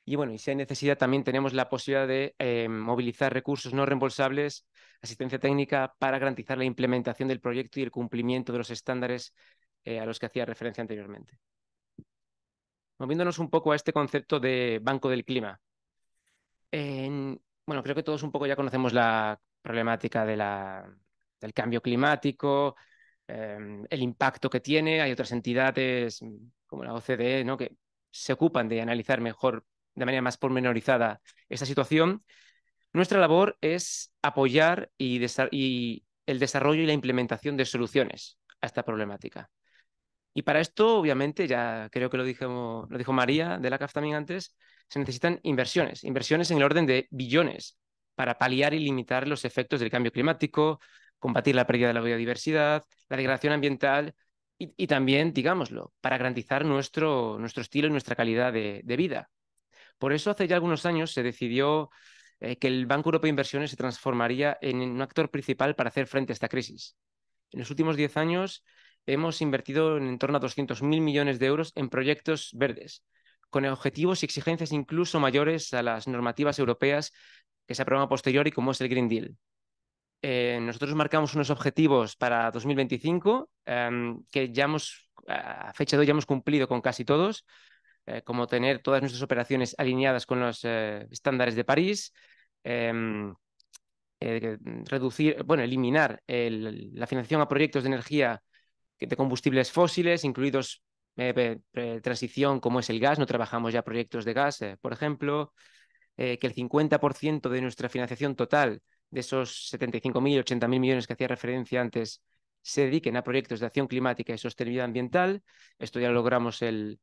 Y bueno, y si hay necesidad, también tenemos la posibilidad de eh, movilizar recursos no reembolsables, asistencia técnica, para garantizar la implementación del proyecto y el cumplimiento de los estándares a los que hacía referencia anteriormente moviéndonos un poco a este concepto de banco del clima. bueno, creo que todos un poco ya conocemos la problemática de la, del cambio climático, em, el impacto que tiene. Hay otras entidades mm, como la OCDE ¿no? que se ocupan de analizar mejor, de manera más pormenorizada, esta situación. Nuestra labor es apoyar y el desarrollo y la implementación de soluciones a esta problemática. Y para esto, obviamente, ya creo que lo dijo, lo dijo María de la CAF también antes, se necesitan inversiones, inversiones en el orden de billones para paliar y limitar los efectos del cambio climático, combatir la pérdida de la biodiversidad, la degradación ambiental y, también, digámoslo, para garantizar nuestro, nuestro estilo y nuestra calidad de, vida. Por eso hace ya algunos años se decidió eh, que el Banco Europeo de Inversiones se transformaría en un actor principal para hacer frente a esta crisis. En los últimos 10 años hemos invertido en torno a 200.000 millones de euros en proyectos verdes, con objetivos y exigencias incluso mayores a las normativas europeas que se aprueban posterior y como es el Green Deal. Eh, nosotros marcamos unos objetivos para 2025 em, que ya hemos, a fecha de hoy, ya hemos cumplido con casi todos, eh, como tener todas nuestras operaciones alineadas con los eh, estándares de París. Em, reducir, bueno, eliminar la financiación a proyectos de energía de combustibles fósiles, incluidos eh, transición como es el gas, no trabajamos ya proyectos de gas, eh, por ejemplo, eh, que el 50% de nuestra financiación total, de esos 75.000, 80.000 millones que hacía referencia antes, se dediquen a proyectos de acción climática y sostenibilidad ambiental. Esto ya lo logramos el,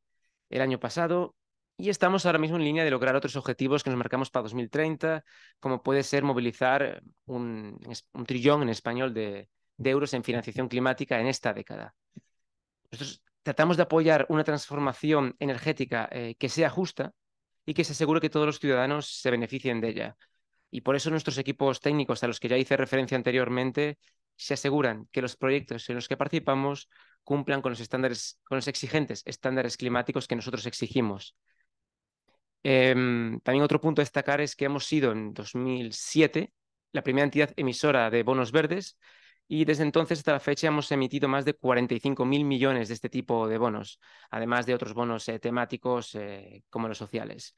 el año pasado. Y estamos ahora mismo en línea de lograr otros objetivos que nos marcamos para 2030, como puede ser movilizar un trillón en español de, de euros en financiación climática en esta década. Nosotros tratamos de apoyar una transformación energética eh, que sea justa y que se asegure que todos los ciudadanos se beneficien de ella. Y por eso nuestros equipos técnicos, a los que ya hice referencia anteriormente, se aseguran que los proyectos en los que participamos cumplan con los estándares, con los exigentes estándares climáticos que nosotros exigimos. Em, también otro punto a destacar es que hemos sido en 2007 la primera entidad emisora de bonos verdes y desde entonces hasta la fecha hemos emitido más de 45.000 millones de este tipo de bonos, además de otros bonos eh, temáticos eh, como los sociales.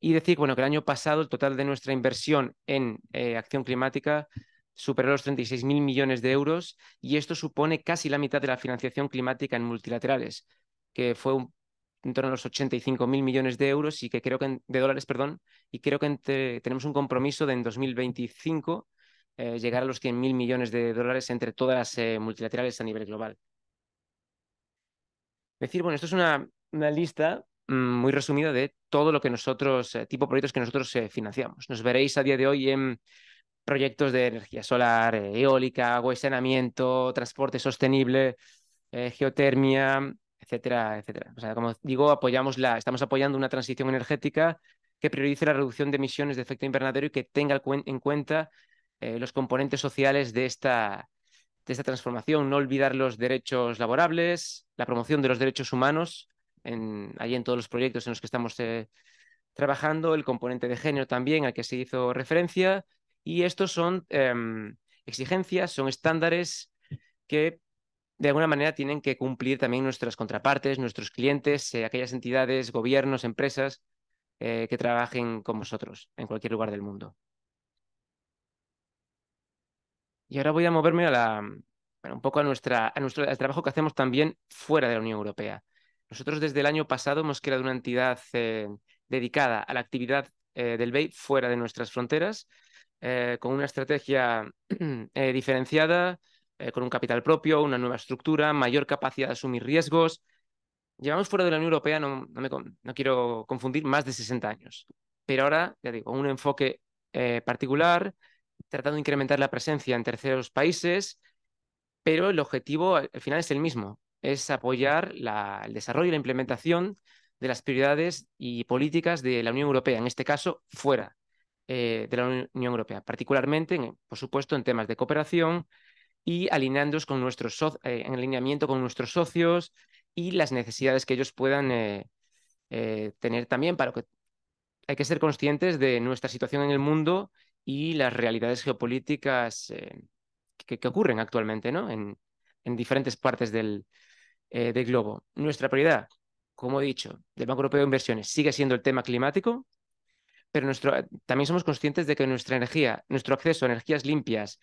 Y decir, bueno, que el año pasado el total de nuestra inversión en eh, acción climática superó los 36.000 millones de euros y esto supone casi la mitad de la financiación climática en multilaterales, que fue en torno a los 85.000 millones de euros y que creo que de dólares, perdón, y creo que tenemos un compromiso de en 2025 eh, llegar a los 100.000 millones de dólares entre todas las eh, multilaterales a nivel global. Es decir, bueno, esto es una, una lista mm, muy resumida de todo lo que nosotros, eh, tipo proyectos que nosotros financiamos. Nos veréis a día de hoy en proyectos de energía solar, eólica, agua transporte sostenible, geotermia, etcétera, etcétera. O sea, como digo, apoyamos la, estamos apoyando una transición energética que priorice la reducción de emisiones de efecto invernadero y que tenga en cuenta eh, los componentes sociales de esta, de esta transformación, no olvidar los derechos laborables, la promoción de los derechos humanos, en, allí en todos los proyectos en los que estamos eh, trabajando, el componente de género también al que se hizo referencia, y estos son em, exigencias, son estándares que de alguna manera tienen que cumplir también nuestras contrapartes, nuestros clientes, eh, aquellas entidades, gobiernos, empresas que trabajen con nosotros en cualquier lugar del mundo. Y ahora voy a moverme a la, un poco a, nuestra, a nuestro al trabajo que hacemos también fuera de la Unión Europea. Nosotros desde el año pasado hemos creado una entidad eh, dedicada a la actividad eh, del BEI fuera de nuestras fronteras, eh, con una estrategia diferenciada, con un capital propio, una nueva estructura, mayor capacidad de asumir riesgos. Llevamos fuera de la Unión Europea, no, no quiero confundir, más de 60 años. Pero ahora, ya digo, un enfoque particular, tratando de incrementar la presencia en terceros países, pero el objetivo al final es el mismo, es apoyar el desarrollo y la implementación de las prioridades y políticas de la Unión Europea, en este caso fuera eh, de la Unión Europea, particularmente, por supuesto, en temas de cooperación y alineándonos con nuestros eh, en alineamiento con nuestros socios y las necesidades que ellos puedan eh, tener también para que hay que ser conscientes de nuestra situación en el mundo y las realidades geopolíticas eh, que, ocurren actualmente ¿no? en, diferentes partes del, eh, del globo. Nuestra prioridad, como he dicho, del Banco Europeo de Inversiones sigue siendo el tema climático, pero eh, también somos conscientes de que nuestra energía, nuestro acceso a energías limpias,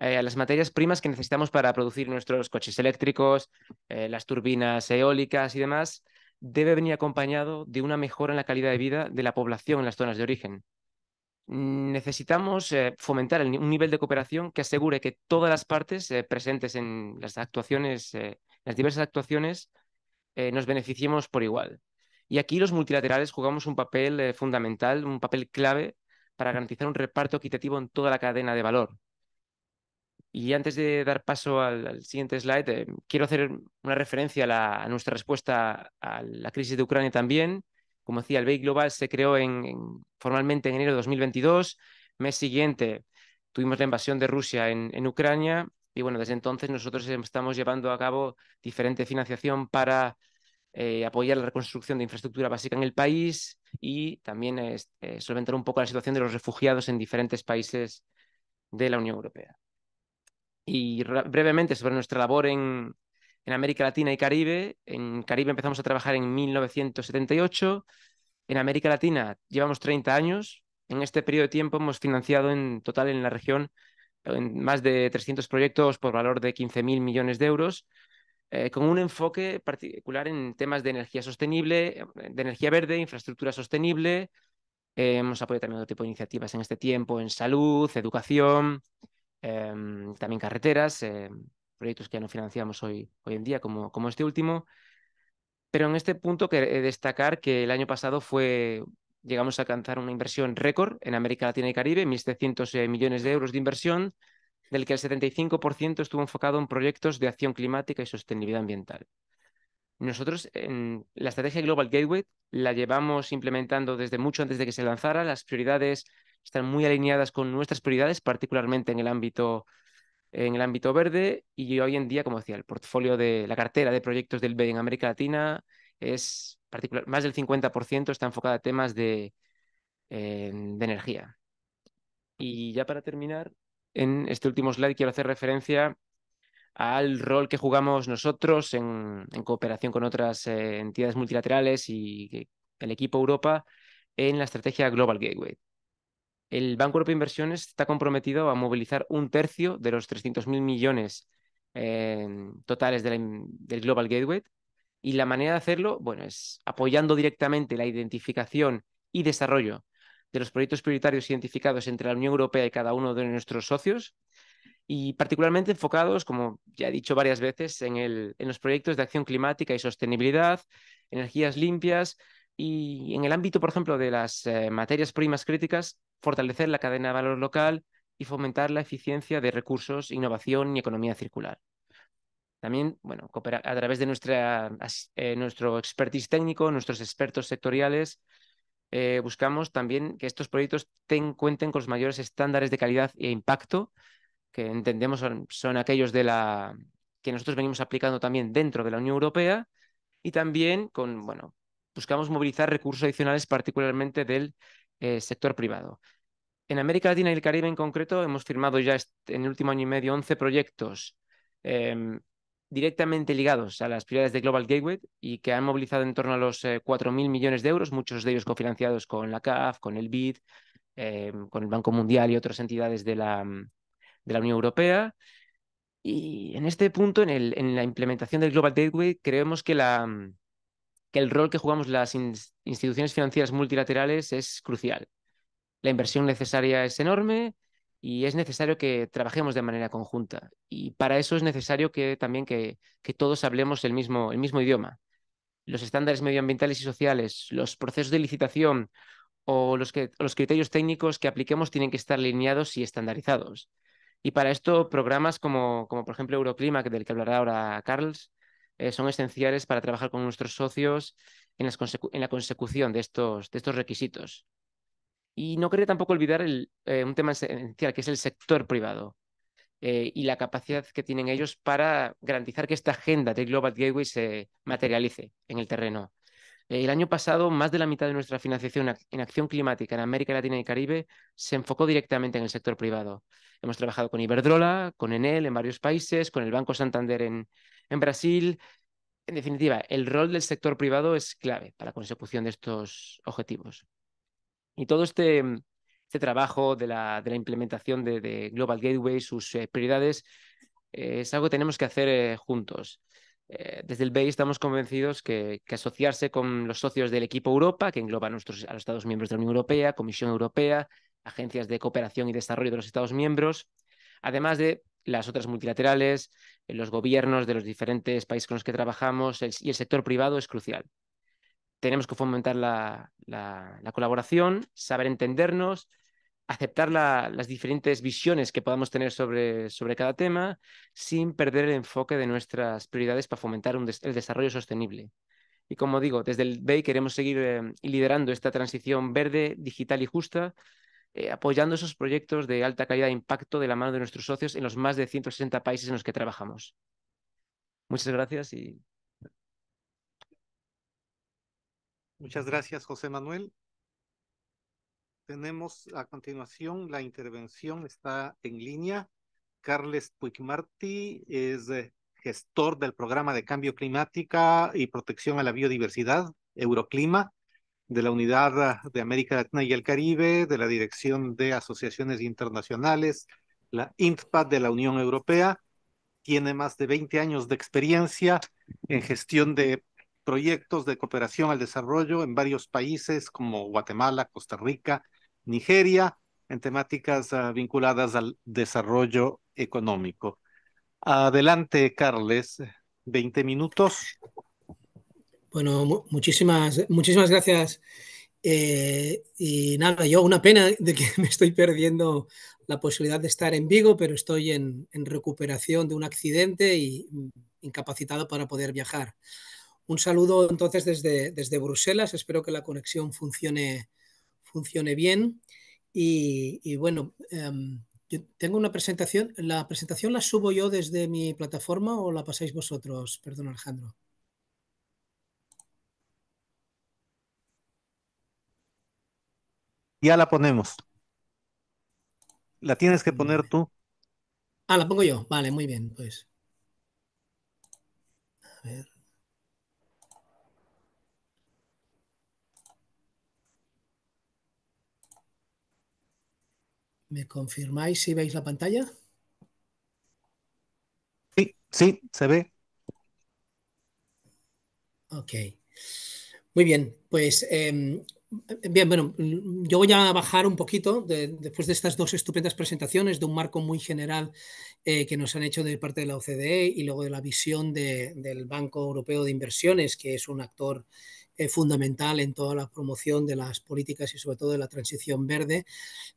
a las materias primas que necesitamos para producir nuestros coches eléctricos, las turbinas eólicas y demás, debe venir acompañado de una mejora en la calidad de vida de la población en las zonas de origen. Mm, necesitamos eh, fomentar un nivel de cooperación que asegure que todas las partes eh, presentes en las actuaciones, en eh, las diversas actuaciones, nos beneficiemos por igual. Y aquí los multilaterales jugamos un papel fundamental, un papel clave para garantizar un reparto equitativo en toda la cadena de valor. Y antes de dar paso al, siguiente slide, quiero hacer una referencia a nuestra respuesta a la crisis de Ucrania también como decía, el BEI Global se creó formalmente en enero de 2022. Mes siguiente tuvimos la invasión de Rusia en, Ucrania y bueno, desde entonces nosotros estamos llevando a cabo diferente financiación para eh, apoyar la reconstrucción de infraestructura básica en el país y también eh, eh, solventar un poco la situación de los refugiados en diferentes países de la Unión Europea. Y brevemente sobre nuestra labor en, en América Latina y Caribe. En Caribe empezamos a trabajar en 1978. En América Latina llevamos 30 años. En este periodo de tiempo hemos financiado en total en la región eh, más de 300 proyectos por valor de 15.000 millones de euros, eh, con un enfoque particular en temas de energía sostenible, eh, de energía verde, infraestructura sostenible. hemos apoyado también otro tipo de iniciativas en este tiempo, en salud, educación, em, también carreteras, em, proyectos que ya no financiamos hoy, hoy en día, como, como este último. Pero en este punto quiero eh, destacar que el año pasado fue, llegamos a alcanzar una inversión récord en América Latina y Caribe, 1.700 eh, millones de euros de inversión, del que el 75% estuvo enfocado en proyectos de acción climática y sostenibilidad ambiental. Nosotros en la estrategia Global Gateway la llevamos implementando desde mucho antes de que se lanzara. Las prioridades están muy alineadas con nuestras prioridades, particularmente en el ámbito en el ámbito verde y hoy en día, como decía, el portfolio de la cartera de proyectos del BEI en América Latina es particular, más del 50% está enfocada a temas de, energía. Y ya para terminar, en este último slide quiero hacer referencia al rol que jugamos nosotros en, cooperación con otras eh, entidades multilaterales y el equipo Europa en la estrategia Global Gateway el Banco Europeo de Inversiones está comprometido a movilizar un tercio de los 300.000 millones eh, totales del Global Gateway. Y la manera de hacerlo, bueno, es apoyando directamente la identificación y desarrollo de los proyectos prioritarios identificados entre la Unión Europea y cada uno de nuestros socios, y particularmente enfocados, como ya he dicho varias veces, en los proyectos de acción climática y sostenibilidad, energías limpias, y en el ámbito, por ejemplo, de las eh, materias primas críticas, fortalecer la cadena de valor local y fomentar la eficiencia de recursos, innovación y economía circular. También, bueno, a través de nuestra, eh, nuestro expertise técnico, nuestros expertos sectoriales, eh, buscamos también que estos proyectos cuenten con los mayores estándares de calidad e impacto, que entendemos son, son aquellos de la, que nosotros venimos aplicando también dentro de la Unión Europea, y también con, bueno, buscamos movilizar recursos adicionales particularmente del eh, sector privado. En América Latina y el Caribe en concreto hemos firmado ya en el último año y medio 11 proyectos em, directamente ligados a las prioridades de Global Gateway y que han movilizado en torno a los 4.000 eh, millones de euros, muchos de ellos cofinanciados con la CAF, con el BID, em, con el Banco Mundial y otras entidades de la, mm, Unión Europea. Y en este punto, en la implementación del Global Gateway, creemos que la, mm, que el rol que jugamos las instituciones financieras multilaterales es crucial. La inversión necesaria es enorme y es necesario que trabajemos de manera conjunta. Y para eso es necesario que también que, todos hablemos el mismo, el mismo idioma. Los estándares medioambientales y sociales, los procesos de licitación o los, que, los criterios técnicos que apliquemos tienen que estar alineados y estandarizados. Y para esto, programas como, como por ejemplo Euroclima, del que hablará ahora Carls, eh, son esenciales para trabajar con nuestros socios en, la consecución de estos, requisitos. Y no quería tampoco olvidar eh, un tema esencial, que es el sector privado eh, y la capacidad que tienen ellos para garantizar que esta agenda de Global Gateway se materialice en el terreno. El año pasado, más de la mitad de nuestra financiación en acción climática en América Latina y Caribe se enfocó directamente en el sector privado. Hemos trabajado con Iberdrola, con Enel en varios países, con el Banco Santander en, en Brasil, en definitiva, el rol del sector privado es clave para la consecución de estos objetivos. Y todo este, mm, este trabajo de la, de la implementación de, Global Gateway, sus eh, prioridades, eh, es algo que tenemos que hacer eh, juntos. desde el BEI estamos convencidos que, que, asociarse con los socios del equipo Europa, que engloba nuestros, a los Estados miembros de la Unión Europea, Comisión Europea, agencias de cooperación y desarrollo de los Estados miembros, además de las otras multilaterales, eh, los gobiernos de los diferentes países con los que trabajamos y el sector privado es crucial. Tenemos que fomentar la, colaboración, saber entendernos, aceptar las diferentes visiones que podamos tener sobre, cada tema sin perder el enfoque de nuestras prioridades para fomentar el desarrollo sostenible. Y como digo, desde el BEI queremos seguir eh, liderando esta transición verde, digital y justa eh, apoyando esos proyectos de alta calidad e impacto de la mano de nuestros socios en los más de 160 países en los que trabajamos. Muchas gracias y... Muchas gracias, José Manuel. Tenemos a continuación la intervención, está en línea. Carles Puigmarti es eh, gestor del programa de cambio climática y protección a la biodiversidad, Euroclima, de la Unidad de América Latina y el Caribe, de la Dirección de Asociaciones Internacionales, la INTPA de la Unión Europea. Tiene más de 20 años de experiencia en gestión de proyectos de cooperación al desarrollo en varios países como Guatemala, Costa Rica, Nigeria, en temáticas ah, vinculadas al desarrollo económico. Adelante, Carles, 20 minutos. Bueno, muchísimas, muchísimas gracias. Eh, y nada, yo una pena de que me estoy perdiendo la posibilidad de estar en Vigo, pero estoy en, recuperación de un accidente y mm, incapacitado para poder viajar. Un saludo entonces desde, desde Bruselas, espero que la conexión funcione, funcione bien. Y, bueno, em, tengo una presentación, ¿la presentación la subo yo desde mi plataforma o la pasáis vosotros? Perdón, Alejandro. Ya la ponemos. La tienes que poner tú. Ah, la pongo yo. Vale, muy bien, pues. A ver. ¿Me confirmáis si veis la pantalla? Sí, sí, se ve. Ok. Muy bien, pues em, Bien, bueno, yo voy a bajar un poquito después de estas dos estupendas presentaciones de un marco muy general eh, que nos han hecho de parte de la OCDE y luego de la visión del Banco Europeo de Inversiones, que es un actor fundamental en toda la promoción de las políticas y sobre todo de la transición verde.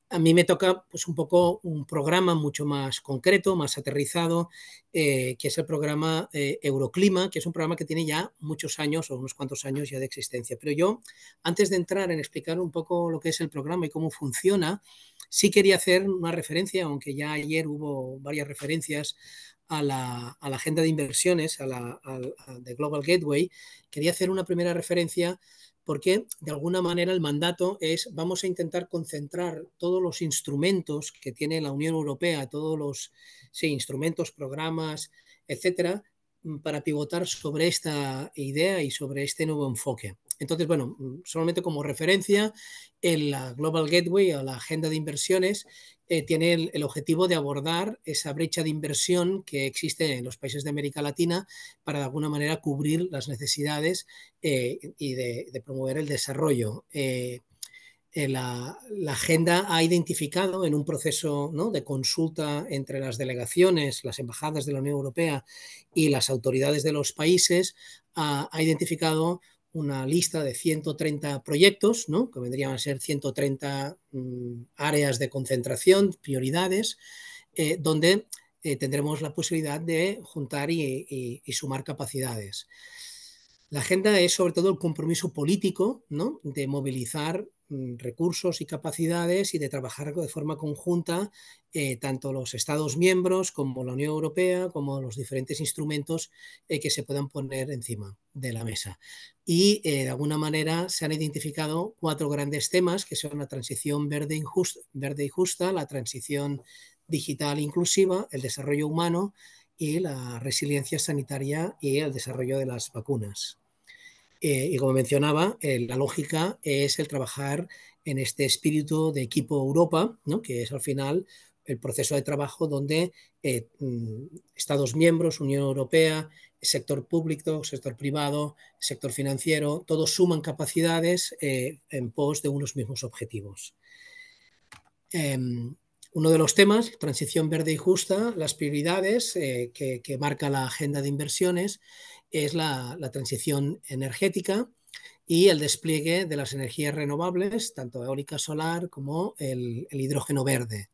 A mí me toca pues un poco un programa mucho más concreto, más aterrizado, eh, que es el programa eh, Euroclima, que es un programa que tiene ya muchos años o unos cuantos años ya de existencia. Pero yo, antes de entrar en explicar un poco lo que es el programa y cómo funciona, sí quería hacer una referencia, aunque ya ayer hubo varias referencias a la, agenda de inversiones, a la de Global Gateway, quería hacer una primera referencia porque de alguna manera el mandato es vamos a intentar concentrar todos los instrumentos que tiene la Unión Europea, todos los instrumentos, programas, etcétera, para pivotar sobre esta idea y sobre este nuevo enfoque. Entonces, bueno, mm, solamente como referencia, en la Global Gateway o la Agenda de Inversiones eh, tiene el, objetivo de abordar esa brecha de inversión que existe en los países de América Latina para de alguna manera cubrir las necesidades eh, y de, promover el desarrollo. Eh, la, agenda ha identificado en un proceso de consulta entre las delegaciones, las embajadas de la Unión Europea y las autoridades de los países, ha identificado una lista de 130 proyectos, ¿no? que vendrían a ser 130 mm, áreas de concentración, prioridades, eh, donde eh, tendremos la posibilidad de juntar y, y, sumar capacidades. La agenda es sobre todo el compromiso político ¿no? de movilizar Mm, recursos y capacidades y de trabajar de forma conjunta eh, tanto los Estados miembros como la Unión Europea, como los diferentes instrumentos eh, que se puedan poner encima de la mesa. Y eh, de alguna manera se han identificado cuatro grandes temas que son la transición verde, verde y justa, la transición digital inclusiva, el desarrollo humano y la resiliencia sanitaria y el desarrollo de las vacunas. Eh, y como mencionaba, eh, la lógica es el trabajar en este espíritu de equipo Europa, que es al final el proceso de trabajo donde eh, mm, Estados miembros, Unión Europea, sector público, sector privado, sector financiero, todos suman capacidades en pos de unos mismos objetivos. Em, uno de los temas, transición verde y justa, las prioridades que marca la agenda de inversiones, es la, transición energética y el despliegue de las energías renovables, tanto eólica, solar como el, hidrógeno verde,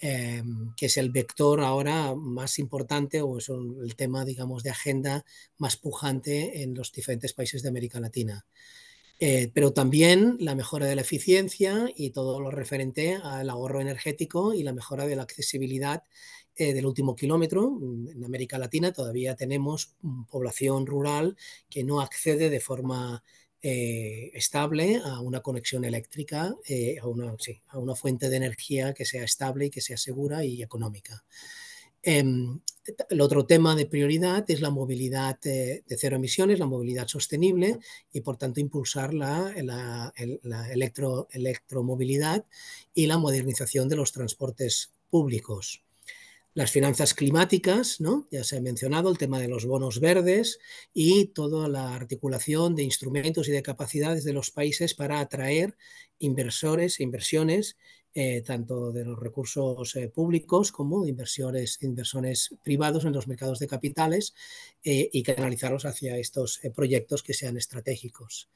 eh, que es el vector ahora más importante o es el tema, digamos, de agenda más pujante en los diferentes países de América Latina. Eh, pero también la mejora de la eficiencia y todo lo referente al ahorro energético y la mejora de la accesibilidad eh, del último kilómetro. Mm, en América Latina todavía tenemos mm, población rural que no accede de forma eh, estable a una conexión eléctrica, eh, a, una, fuente de energía que sea estable y que sea segura y económica. Em, el otro tema de prioridad es la movilidad de cero emisiones, la movilidad sostenible y por tanto impulsar la, electromovilidad y la modernización de los transportes públicos las finanzas climáticas, ¿no? ya se ha mencionado el tema de los bonos verdes y toda la articulación de instrumentos y de capacidades de los países para atraer inversores e inversiones, eh, tanto de los recursos eh, públicos como de inversores, privados en los mercados de capitales eh, y canalizarlos hacia estos proyectos que sean estratégicos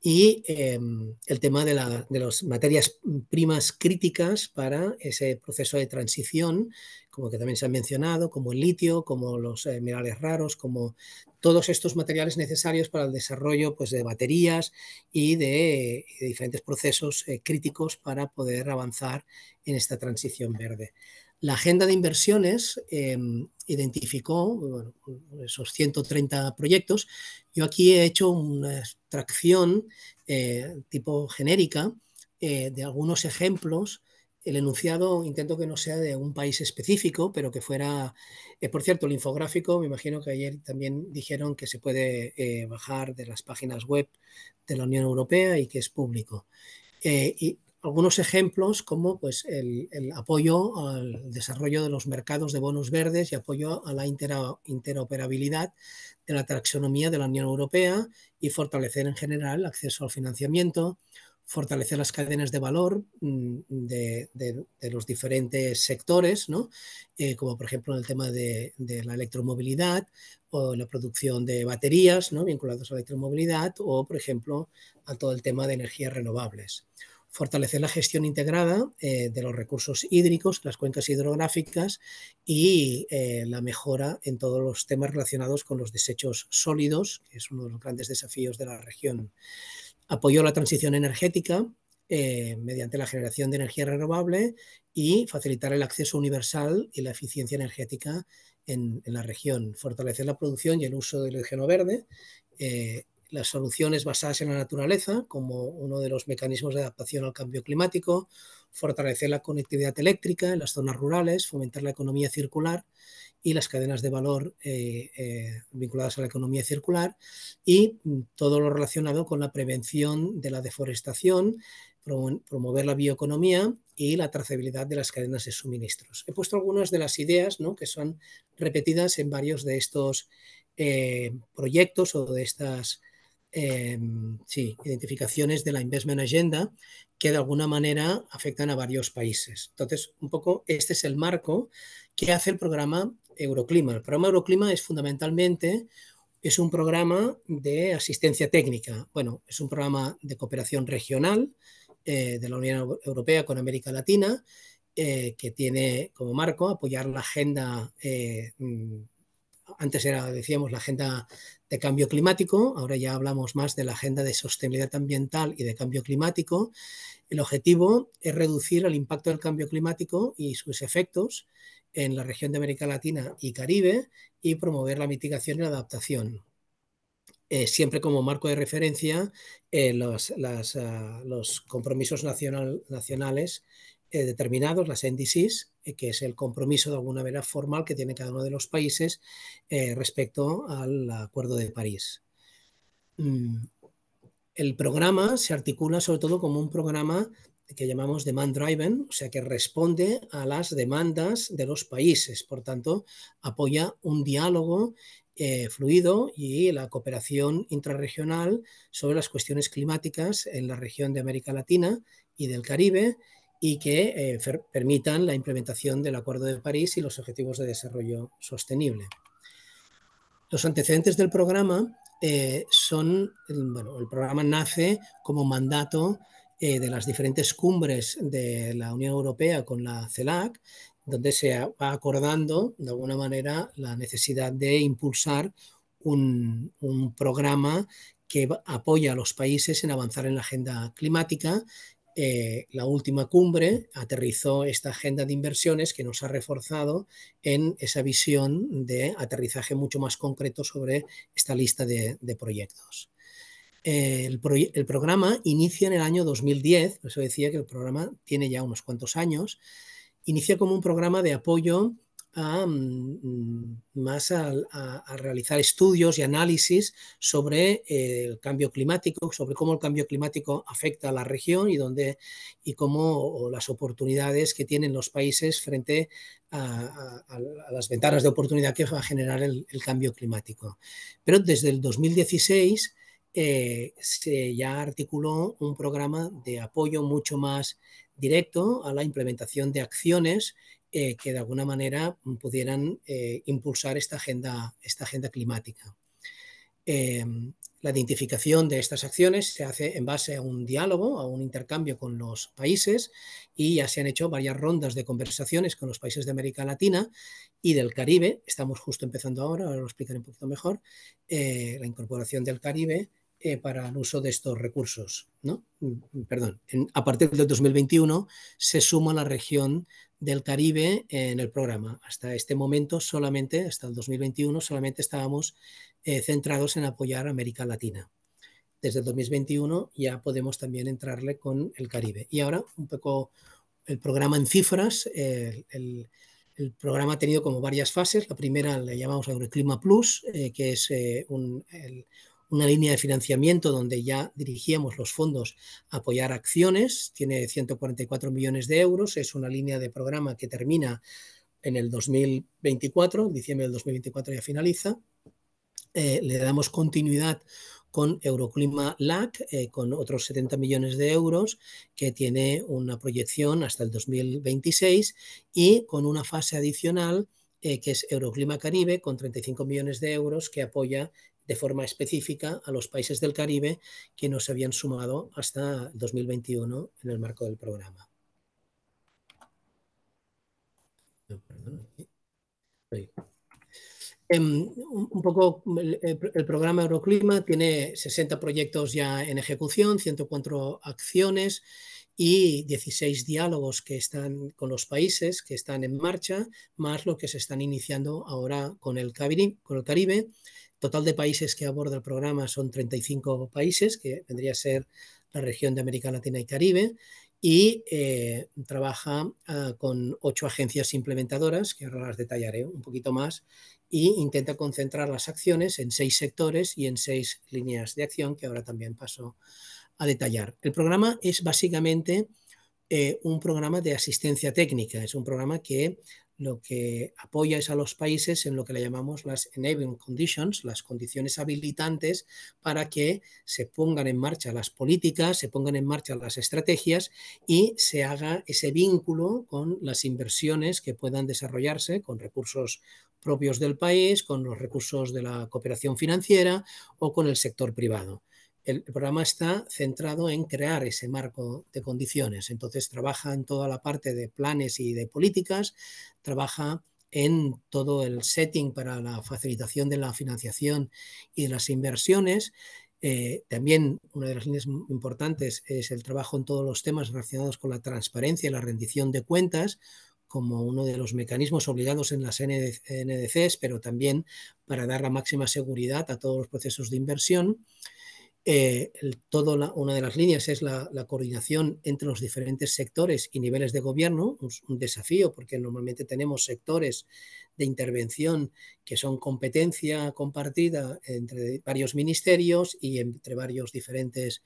y em, el tema de, las materias primas críticas para ese proceso de transición, como que también se han mencionado, como el litio, como los eh, minerales raros, como todos estos materiales necesarios para el desarrollo pues, de baterías y de, diferentes procesos eh, críticos para poder avanzar en esta transición verde. La agenda de inversiones em, identificó esos 130 proyectos. Yo aquí he hecho una extracción eh, tipo genérica eh, de algunos ejemplos. El enunciado intento que no sea de un país específico, pero que fuera, eh, por cierto, el infográfico, me imagino que ayer también dijeron que se puede bajar de las páginas web de la Unión Europea y que es público algunos ejemplos como pues, el, apoyo al desarrollo de los mercados de bonos verdes y apoyo a la interoperabilidad de la taxonomía de la Unión Europea y fortalecer en general el acceso al financiamiento, fortalecer las cadenas de valor mm, de, los diferentes sectores, eh, como por ejemplo en el tema de, la electromovilidad o la producción de baterías ¿no? vinculadas a la electromovilidad o por ejemplo a todo el tema de energías renovables fortalecer la gestión integrada eh, de los recursos hídricos, las cuencas hidrográficas y eh, la mejora en todos los temas relacionados con los desechos sólidos, que es uno de los grandes desafíos de la región. Apoyó la transición energética eh, mediante la generación de energía renovable y facilitar el acceso universal y la eficiencia energética en, la región, fortalecer la producción y el uso del hidrógeno verde las soluciones basadas en la naturaleza como uno de los mecanismos de adaptación al cambio climático, fortalecer la conectividad eléctrica en las zonas rurales, fomentar la economía circular y las cadenas de valor eh, eh, vinculadas a la economía circular y mm, todo lo relacionado con la prevención de la deforestación, promover la bioeconomía y la trazabilidad de las cadenas de suministros. He puesto algunas de las ideas que son repetidas en varios de estos eh, proyectos o de estas Em, sí, identificaciones de la Investment Agenda que de alguna manera afectan a varios países. Entonces, un poco este es el marco que hace el programa Euroclima. El programa Euroclima es fundamentalmente es un programa de asistencia técnica. Bueno, es un programa de cooperación regional eh, de la Unión Europea con América Latina eh, que tiene como marco apoyar la agenda eh, antes era, decíamos, la agenda de cambio climático, ahora ya hablamos más de la agenda de sostenibilidad ambiental y de cambio climático. El objetivo es reducir el impacto del cambio climático y sus efectos en la región de América Latina y Caribe y promover la mitigación y la adaptación. Eh, siempre como marco de referencia eh, ah, los, compromisos nacionales eh, determinados, las NDCs, eh, que es el compromiso de alguna manera formal que tiene cada uno de los países eh, respecto al Acuerdo de París. Mm, el programa se articula sobre todo como un programa que llamamos demand driven, o sea que responde a las demandas de los países, por tanto apoya un diálogo fluido y la cooperación intrarregional sobre las cuestiones climáticas en la región de América Latina y del Caribe y que eh, permitan la implementación del Acuerdo de París y los Objetivos de Desarrollo Sostenible. Los antecedentes del programa eh, son, bueno, el programa nace como mandato eh, de las diferentes cumbres de la Unión Europea con la CELAC, donde se va acordando, de alguna manera, la necesidad de impulsar un, un programa que apoya a los países en avanzar en la agenda climática eh, la última cumbre aterrizó esta agenda de inversiones que nos ha reforzado en esa visión de aterrizaje mucho más concreto sobre esta lista de, proyectos. Eh, el, el, programa inicia en el año 2010, por eso decía que el programa tiene ya unos cuantos años, inicia como un programa de apoyo Mm, mm, más a, realizar estudios y análisis sobre eh, el cambio climático, sobre cómo el cambio climático afecta a la región y, dónde, y cómo las oportunidades que tienen los países frente a, las ventanas de oportunidad que va a generar el, cambio climático. Pero desde el 2016 eh, se ya articuló un programa de apoyo mucho más directo a la implementación de acciones eh, que de alguna manera pudieran eh, impulsar esta agenda, esta agenda climática. Em, la identificación de estas acciones se hace en base a un diálogo, a un intercambio con los países y ya se han hecho varias rondas de conversaciones con los países de América Latina y del Caribe. Estamos justo empezando ahora, ahora lo explicaré un poquito mejor, eh, la incorporación del Caribe eh, para el uso de estos recursos. ¿no? Mm, perdón, a partir del 2021 se suma la región del Caribe en el programa. Hasta este momento solamente, hasta el 2021, solamente estábamos eh, centrados en apoyar a América Latina. Desde el 2021 ya podemos también entrarle con el Caribe. Y ahora un poco el programa en cifras. el, programa ha tenido como varias fases. La primera la llamamos Agroclima Plus, eh, que es un, una línea de financiamiento donde ya dirigíamos los fondos a apoyar acciones, tiene 144 millones de euros, es una línea de programa que termina en el 2024, diciembre del 2024 ya finaliza. Eh, le damos continuidad con Euroclima LAC, eh, con otros 70 millones de euros, que tiene una proyección hasta el 2026 y con una fase adicional eh, que es Euroclima Caribe, con 35 millones de euros, que apoya de forma específica a los países del Caribe que no se habían sumado hasta 2021 en el marco del programa. Em, un poco el, programa Euroclima tiene 60 proyectos ya en ejecución, 104 acciones y 16 diálogos que están con los países que están en marcha, más lo que se están iniciando ahora con el Caribe total de países que aborda el programa son 35 países, que vendría a ser la región de América Latina y Caribe, y eh, trabaja ah, con ocho agencias implementadoras, que ahora las detallaré un poquito más, e intenta concentrar las acciones en seis sectores y en seis líneas de acción, que ahora también paso a detallar. El programa es básicamente eh, un programa de asistencia técnica, es un programa que lo que apoya es a los países en lo que le llamamos las enabling conditions, las condiciones habilitantes para que se pongan en marcha las políticas, se pongan en marcha las estrategias y se haga ese vínculo con las inversiones que puedan desarrollarse con recursos propios del país, con los recursos de la cooperación financiera o con el sector privado el, programa está centrado en crear ese marco de condiciones. Entonces trabaja en toda la parte de planes y de políticas, trabaja en todo el setting para la facilitación de la financiación y de las inversiones. Eh, también una de las líneas importantes es el trabajo en todos los temas relacionados con la transparencia y la rendición de cuentas como uno de los mecanismos obligados en las NDCs, pero también para dar la máxima seguridad a todos los procesos de inversión. Eh, una de las líneas es la, coordinación entre los diferentes sectores y niveles de gobierno, un, un, desafío porque normalmente tenemos sectores de intervención que son competencia compartida entre varios ministerios y entre varios diferentes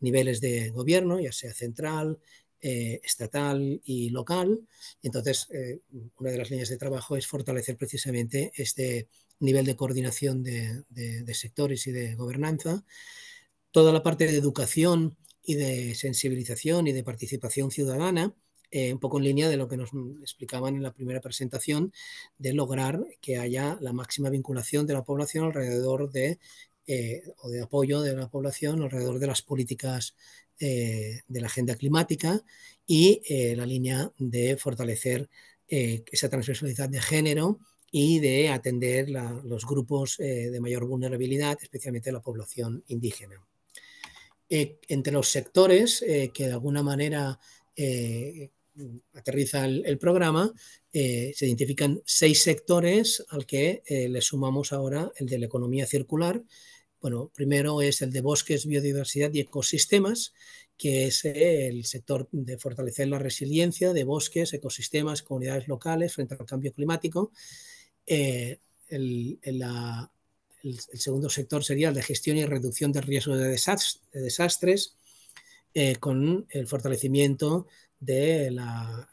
niveles de gobierno, ya sea central, eh, estatal y local. Entonces, eh, una de las líneas de trabajo es fortalecer precisamente este nivel de coordinación de sectores y de gobernanza toda la parte de educación y de sensibilización y de participación ciudadana, eh, un poco en línea de lo que nos explicaban en la primera presentación, de lograr que haya la máxima vinculación de la población alrededor de, eh, o de apoyo de la población alrededor de las políticas eh, de la agenda climática y la línea de fortalecer esa transversalidad de género y de atender los grupos de mayor vulnerabilidad, especialmente la población indígena. Eh, entre los sectores eh, que de alguna manera eh, aterriza el, programa, se identifican seis sectores al que le sumamos ahora el de la economía circular. Bueno, primero es el de bosques, biodiversidad y ecosistemas, que es el sector de fortalecer la resiliencia de bosques, ecosistemas, comunidades locales frente al cambio climático. El, la, el, segundo sector sería el de gestión y reducción de, riesgos de desastres eh, con el fortalecimiento de la,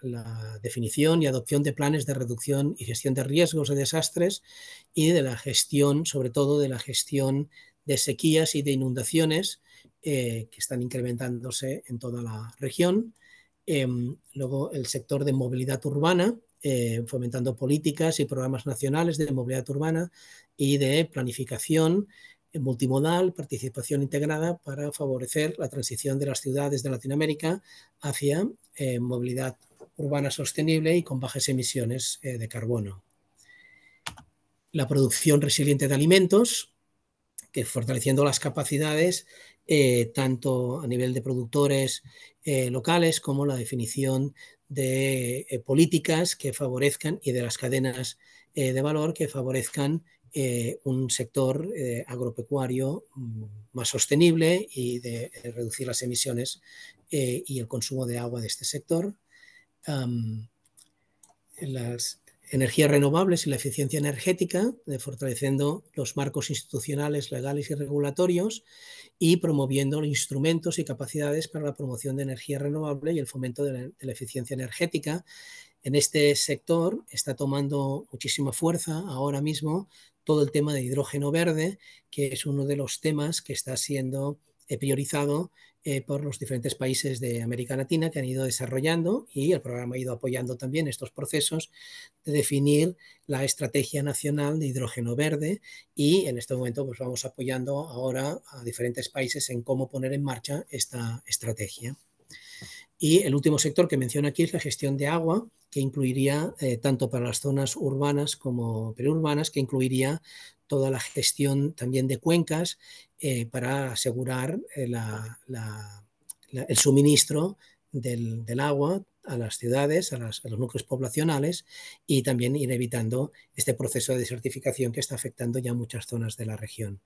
definición y adopción de planes de reducción y gestión de riesgos de desastres y de la gestión, sobre todo de la gestión de sequías y de inundaciones eh, que están incrementándose en toda la región. Em, luego el sector de movilidad urbana, eh, fomentando políticas y programas nacionales de movilidad urbana y de planificación eh, multimodal, participación integrada para favorecer la transición de las ciudades de Latinoamérica hacia eh, movilidad urbana sostenible y con bajas emisiones eh, de carbono. La producción resiliente de alimentos, que fortaleciendo las capacidades tanto a nivel de productores locales como la definición de políticas que favorezcan y de las cadenas de valor que favorezcan eh, un sector eh, agropecuario mm, más sostenible y de, eh, reducir las emisiones y el consumo de agua de este sector. las energías renovables y la eficiencia energética, fortaleciendo los marcos institucionales, legales y regulatorios y promoviendo instrumentos y capacidades para la promoción de energía renovable y el fomento de la eficiencia energética en este sector está tomando muchísima fuerza ahora mismo todo el tema de hidrógeno verde, que es uno de los temas que está siendo eh, priorizado eh, por los diferentes países de América Latina que han ido desarrollando y el programa ha ido apoyando también estos procesos de definir la estrategia nacional de hidrógeno verde y en este momento pues vamos apoyando ahora a diferentes países en cómo poner en marcha esta estrategia. Y el último sector que menciono aquí es la gestión de agua, que incluiría eh, tanto para las zonas urbanas como periurbanas, que incluiría toda la gestión también de cuencas eh, para asegurar eh, el suministro del, agua a las ciudades, a, los núcleos poblacionales y también ir evitando este proceso de desertificación que está afectando ya muchas zonas de la región.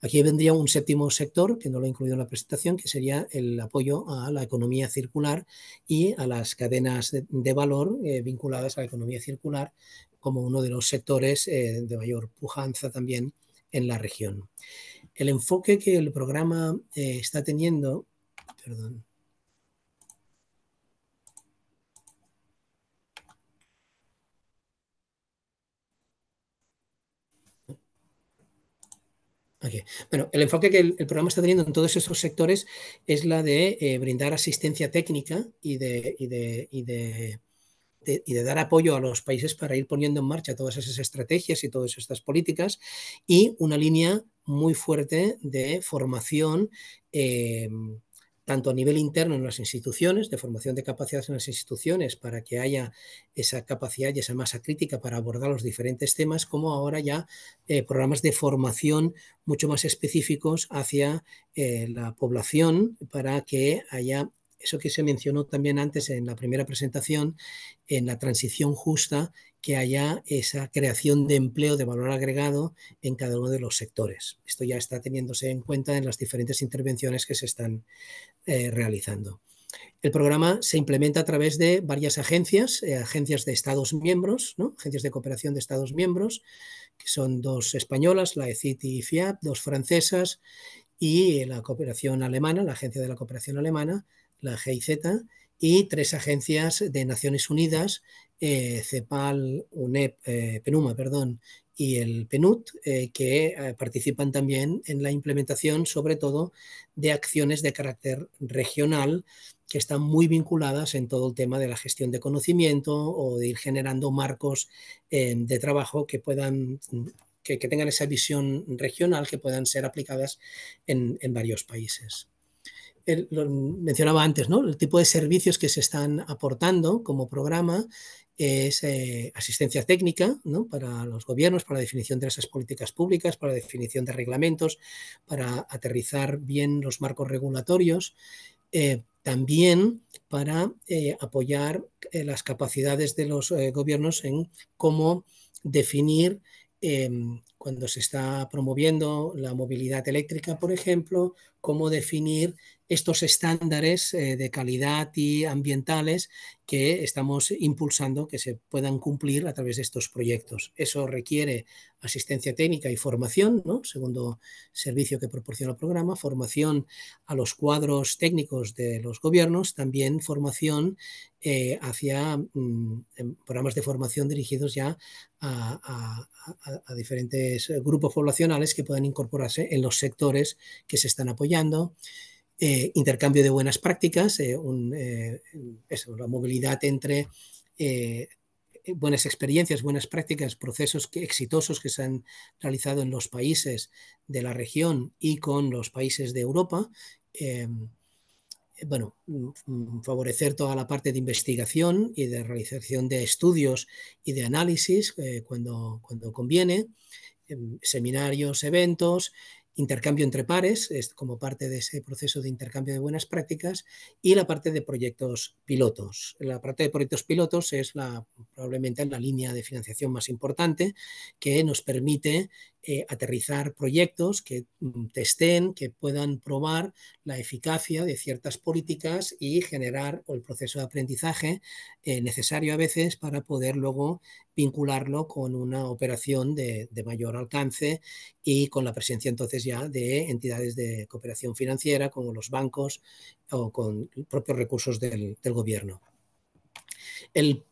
Aquí vendría un séptimo sector, que no lo he incluido en la presentación, que sería el apoyo a la economía circular y a las cadenas de, valor eh, vinculadas a la economía circular como uno de los sectores eh, de mayor pujanza también en la región. El enfoque que el programa eh, está teniendo, perdón, Bueno, el enfoque que el, programa está teniendo en todos esos sectores es la de eh, brindar asistencia técnica y de, y de, y y de dar apoyo a los países para ir poniendo en marcha todas esas estrategias y todas estas políticas y una línea muy fuerte de formación eh, tanto a nivel interno en las instituciones, de formación de capacidades en las instituciones, para que haya esa capacidad y esa masa crítica para abordar los diferentes temas, como ahora ya eh, programas de formación mucho más específicos hacia eh, la población para que haya eso que se mencionó también antes en la primera presentación, en la transición justa, que haya esa creación de empleo de valor agregado en cada uno de los sectores. Esto ya está teniéndose en cuenta en las diferentes intervenciones que se están eh, realizando. El programa se implementa a través de varias agencias, eh, agencias de Estados miembros, ¿no? agencias de cooperación de Estados miembros, que son dos españolas, la ECIT y FIAP, dos francesas y la cooperación alemana, la Agencia de la Cooperación Alemana, la GIZ, y tres agencias de Naciones Unidas, eh, CEPAL, UNEP, PENUMA, perdón, y el PNUD, eh, que eh, participan también en la implementación, sobre todo, de acciones de carácter regional que están muy vinculadas en todo el tema de la gestión de conocimiento o de ir generando marcos eh, de trabajo que puedan que, tengan esa visión regional que puedan ser aplicadas en, varios países. lo mencionaba antes, ¿no? El tipo de servicios que se están aportando como programa es eh, asistencia técnica ¿no? para los gobiernos, para la definición de esas políticas públicas, para la definición de reglamentos, para aterrizar bien los marcos regulatorios, eh, también para eh, apoyar las capacidades de los gobiernos en cómo definir em, cuando se está promoviendo la movilidad eléctrica, por ejemplo, cómo definir estos estándares eh, de calidad y ambientales que estamos impulsando que se puedan cumplir a través de estos proyectos. Eso requiere asistencia técnica y formación, segundo servicio que proporciona el programa, formación a los cuadros técnicos de los gobiernos, también formación eh, hacia mm, em, programas de formación dirigidos ya a, a, diferentes grupos poblacionales que puedan incorporarse en los sectores que se están apoyando. Eh, intercambio de buenas prácticas, eh, eh, la movilidad entre buenas experiencias, buenas prácticas, procesos exitosos que se han realizado en los países de la región y con los países de Europa. Em, bueno, mm, favorecer toda la parte de investigación y de realización de estudios y de análisis cuando, cuando conviene, em, seminarios, eventos, intercambio entre pares, es como parte de ese proceso de intercambio de buenas prácticas, y la parte de proyectos pilotos. La parte de proyectos pilotos es la, probablemente la línea de financiación más importante que nos permite eh, aterrizar proyectos que mm, testen, que puedan probar la eficacia de ciertas políticas y generar el proceso de aprendizaje eh, necesario a veces para poder luego vincularlo con una operación de, mayor alcance y con la presencia entonces ya de entidades de cooperación financiera como los bancos o con propios recursos del, gobierno. El,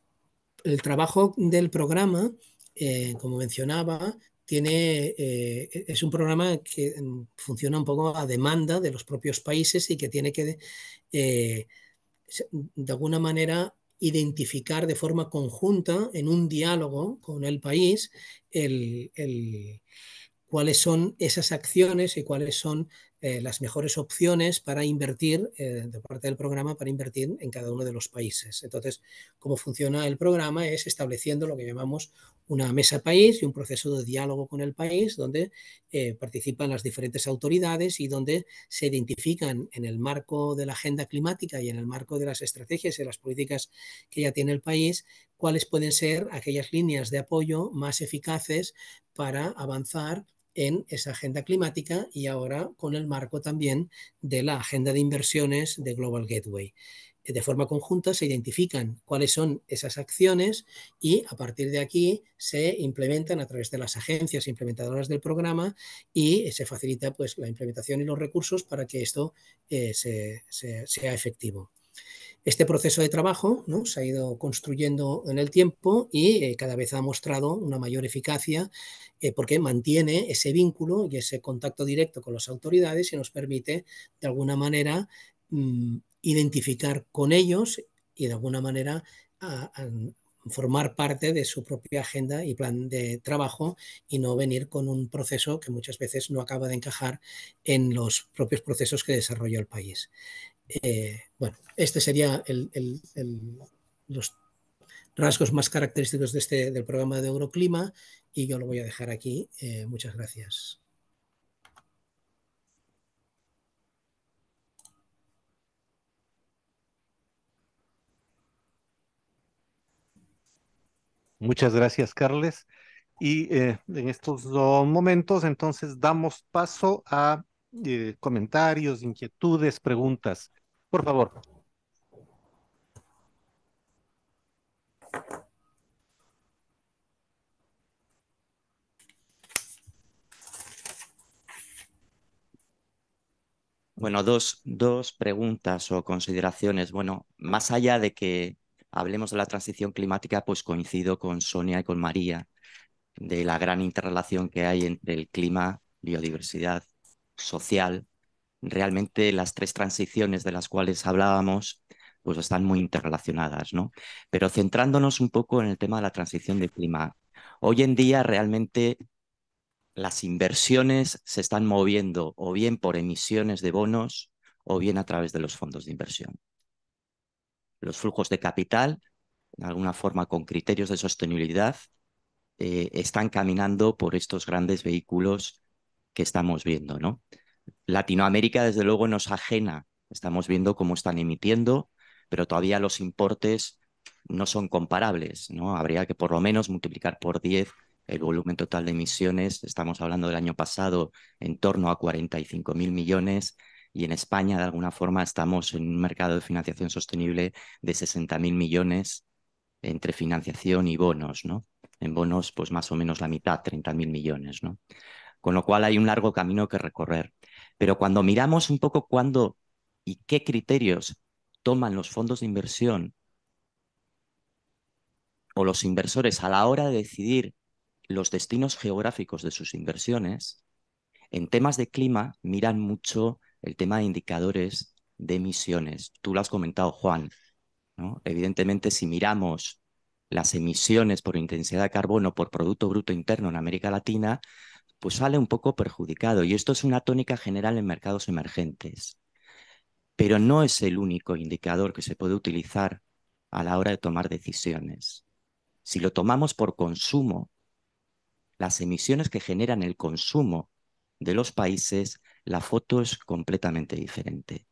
trabajo del programa, eh, como mencionaba, tiene, eh, e, es un programa que mm, funciona un poco a demanda de los propios países y que tiene que, eh, de alguna manera, identificar de forma conjunta, en un diálogo con el país, el, cuáles son esas acciones y cuáles son eh, las mejores opciones para invertir, eh, de parte del programa, para invertir en cada uno de los países. Entonces, cómo funciona el programa es estableciendo lo que llamamos una mesa país y un proceso de diálogo con el país donde eh, participan las diferentes autoridades y donde se identifican en el marco de la agenda climática y en el marco de las estrategias y las políticas que ya tiene el país, cuáles pueden ser aquellas líneas de apoyo más eficaces para avanzar en esa agenda climática y ahora con el marco también de la agenda de inversiones de Global Gateway. De forma conjunta se identifican cuáles son esas acciones y a partir de aquí se implementan a través de las agencias implementadoras del programa y se facilita pues, la implementación y los recursos para que esto eh, sea efectivo. Este proceso de trabajo ¿no? se ha ido construyendo en el tiempo y eh, cada vez ha mostrado una mayor eficacia eh, porque mantiene ese vínculo y ese contacto directo con las autoridades y nos permite, de alguna manera, mm, identificar con ellos y, de alguna manera, formar parte de su propia agenda y plan de trabajo y no venir con un proceso que muchas veces no acaba de encajar en los propios procesos que desarrolla el país. Eh, bueno, este sería los rasgos más característicos de este, del programa de Euroclima y yo lo voy a dejar aquí. Eh, muchas gracias. Muchas gracias, Carles. Y eh, en estos dos momentos, entonces, damos paso a comentarios, inquietudes, preguntas. Por favor. Bueno, dos, preguntas o consideraciones. Bueno, más allá de que hablemos de la transición climática, pues coincido con Sonia y con María de la gran interrelación que hay entre el clima, biodiversidad, social realmente las tres transiciones de las cuales hablábamos pues están muy interrelacionadas, ¿no? Pero centrándonos un poco en el tema de la transición de clima. Hoy en día realmente las inversiones se están moviendo o bien por emisiones de bonos o bien a través de los fondos de inversión. Los flujos de capital, de alguna forma con criterios de sostenibilidad, eh, están caminando por estos grandes vehículos que estamos viendo, ¿no? Latinoamérica, desde luego, nos ajena. Estamos viendo cómo están emitiendo, pero todavía los importes no son comparables. ¿no? Habría que por lo menos multiplicar por 10 el volumen total de emisiones. Estamos hablando del año pasado en torno a 45 mil millones y en España, de alguna forma, estamos en un mercado de financiación sostenible de 60 mil millones entre financiación y bonos. ¿no? En bonos, pues más o menos la mitad, 30 mil millones. ¿no? Con lo cual hay un largo camino que recorrer. Pero cuando miramos un poco cuándo y qué criterios toman los fondos de inversión o los inversores a la hora de decidir los destinos geográficos de sus inversiones, en temas de clima miran mucho el tema de indicadores de emisiones. Tú lo has comentado, Juan. Evidentemente, si miramos las emisiones por intensidad de carbono por Producto Bruto Interno en América Latina, pues sale un poco perjudicado. Y esto es una tónica general en mercados emergentes. Pero no es el único indicador que se puede utilizar a la hora de tomar decisiones. Si lo tomamos por consumo, las emisiones que generan el consumo de los países, la foto es completamente diferente.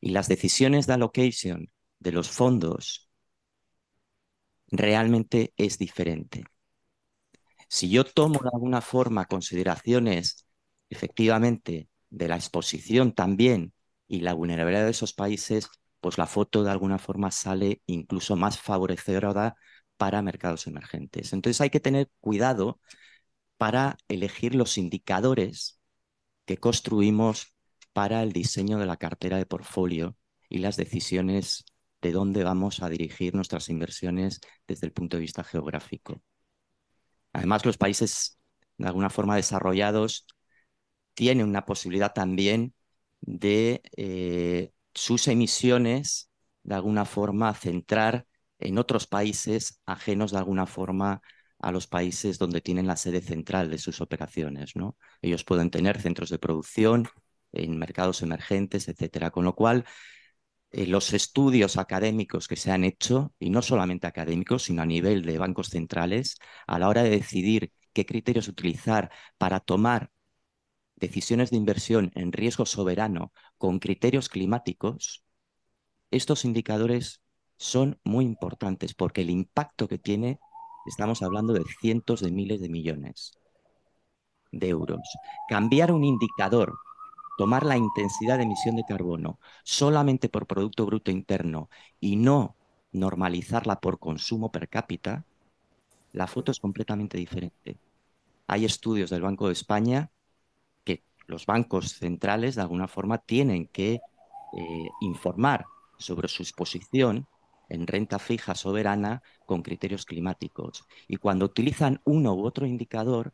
Y las decisiones de allocation de los fondos realmente es diferente. Si yo tomo de alguna forma consideraciones efectivamente de la exposición también y la vulnerabilidad de esos países, pues la foto de alguna forma sale incluso más favorecedora para mercados emergentes. Entonces hay que tener cuidado para elegir los indicadores que construimos para el diseño de la cartera de portfolio y las decisiones de dónde vamos a dirigir nuestras inversiones desde el punto de vista geográfico. Además, los países de alguna forma desarrollados tienen una posibilidad también de eh, sus emisiones de alguna forma centrar en otros países ajenos de alguna forma a los países donde tienen la sede central de sus operaciones. ¿no? Ellos pueden tener centros de producción en mercados emergentes, etcétera. Con lo cual, eh, los estudios académicos que se han hecho, y no solamente académicos, sino a nivel de bancos centrales, a la hora de decidir qué criterios utilizar para tomar decisiones de inversión en riesgo soberano con criterios climáticos, estos indicadores son muy importantes porque el impacto que tiene, estamos hablando de cientos de miles de millones de euros. Cambiar un indicador tomar la intensidad de emisión de carbono solamente por Producto Bruto Interno y no normalizarla por consumo per cápita, la foto es completamente diferente. Hay estudios del Banco de España que los bancos centrales de alguna forma tienen que eh, informar sobre su exposición en renta fija soberana con criterios climáticos. Y cuando utilizan uno u otro indicador,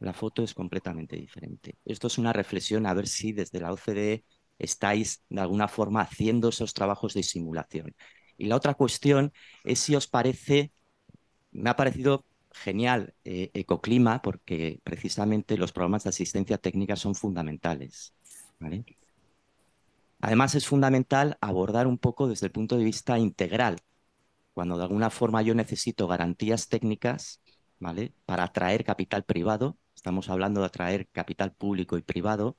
la foto es completamente diferente. Esto es una reflexión a ver si desde la OCDE estáis de alguna forma haciendo esos trabajos de simulación. Y la otra cuestión es si os parece, me ha parecido genial eh, Ecoclima porque precisamente los programas de asistencia técnica son fundamentales. Además es fundamental abordar un poco desde el punto de vista integral, cuando de alguna forma yo necesito garantías técnicas ¿vale? para atraer capital privado, estamos hablando de atraer capital público y privado,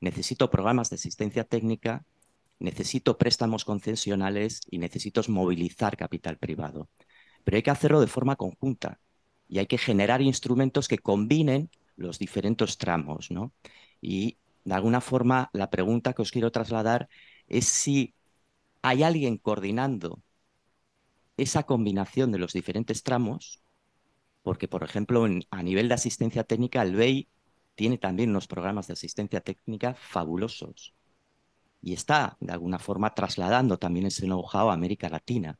necesito programas de asistencia técnica, necesito préstamos concesionales y necesito movilizar capital privado. Pero hay que hacerlo de forma conjunta y hay que generar instrumentos que combinen los diferentes tramos. Y de alguna forma la pregunta que os quiero trasladar es si hay alguien coordinando esa combinación de los diferentes tramos porque, por ejemplo, a nivel de asistencia técnica, el BEI tiene también unos programas de asistencia técnica fabulosos y está, de alguna forma, trasladando también ese know-how a América Latina.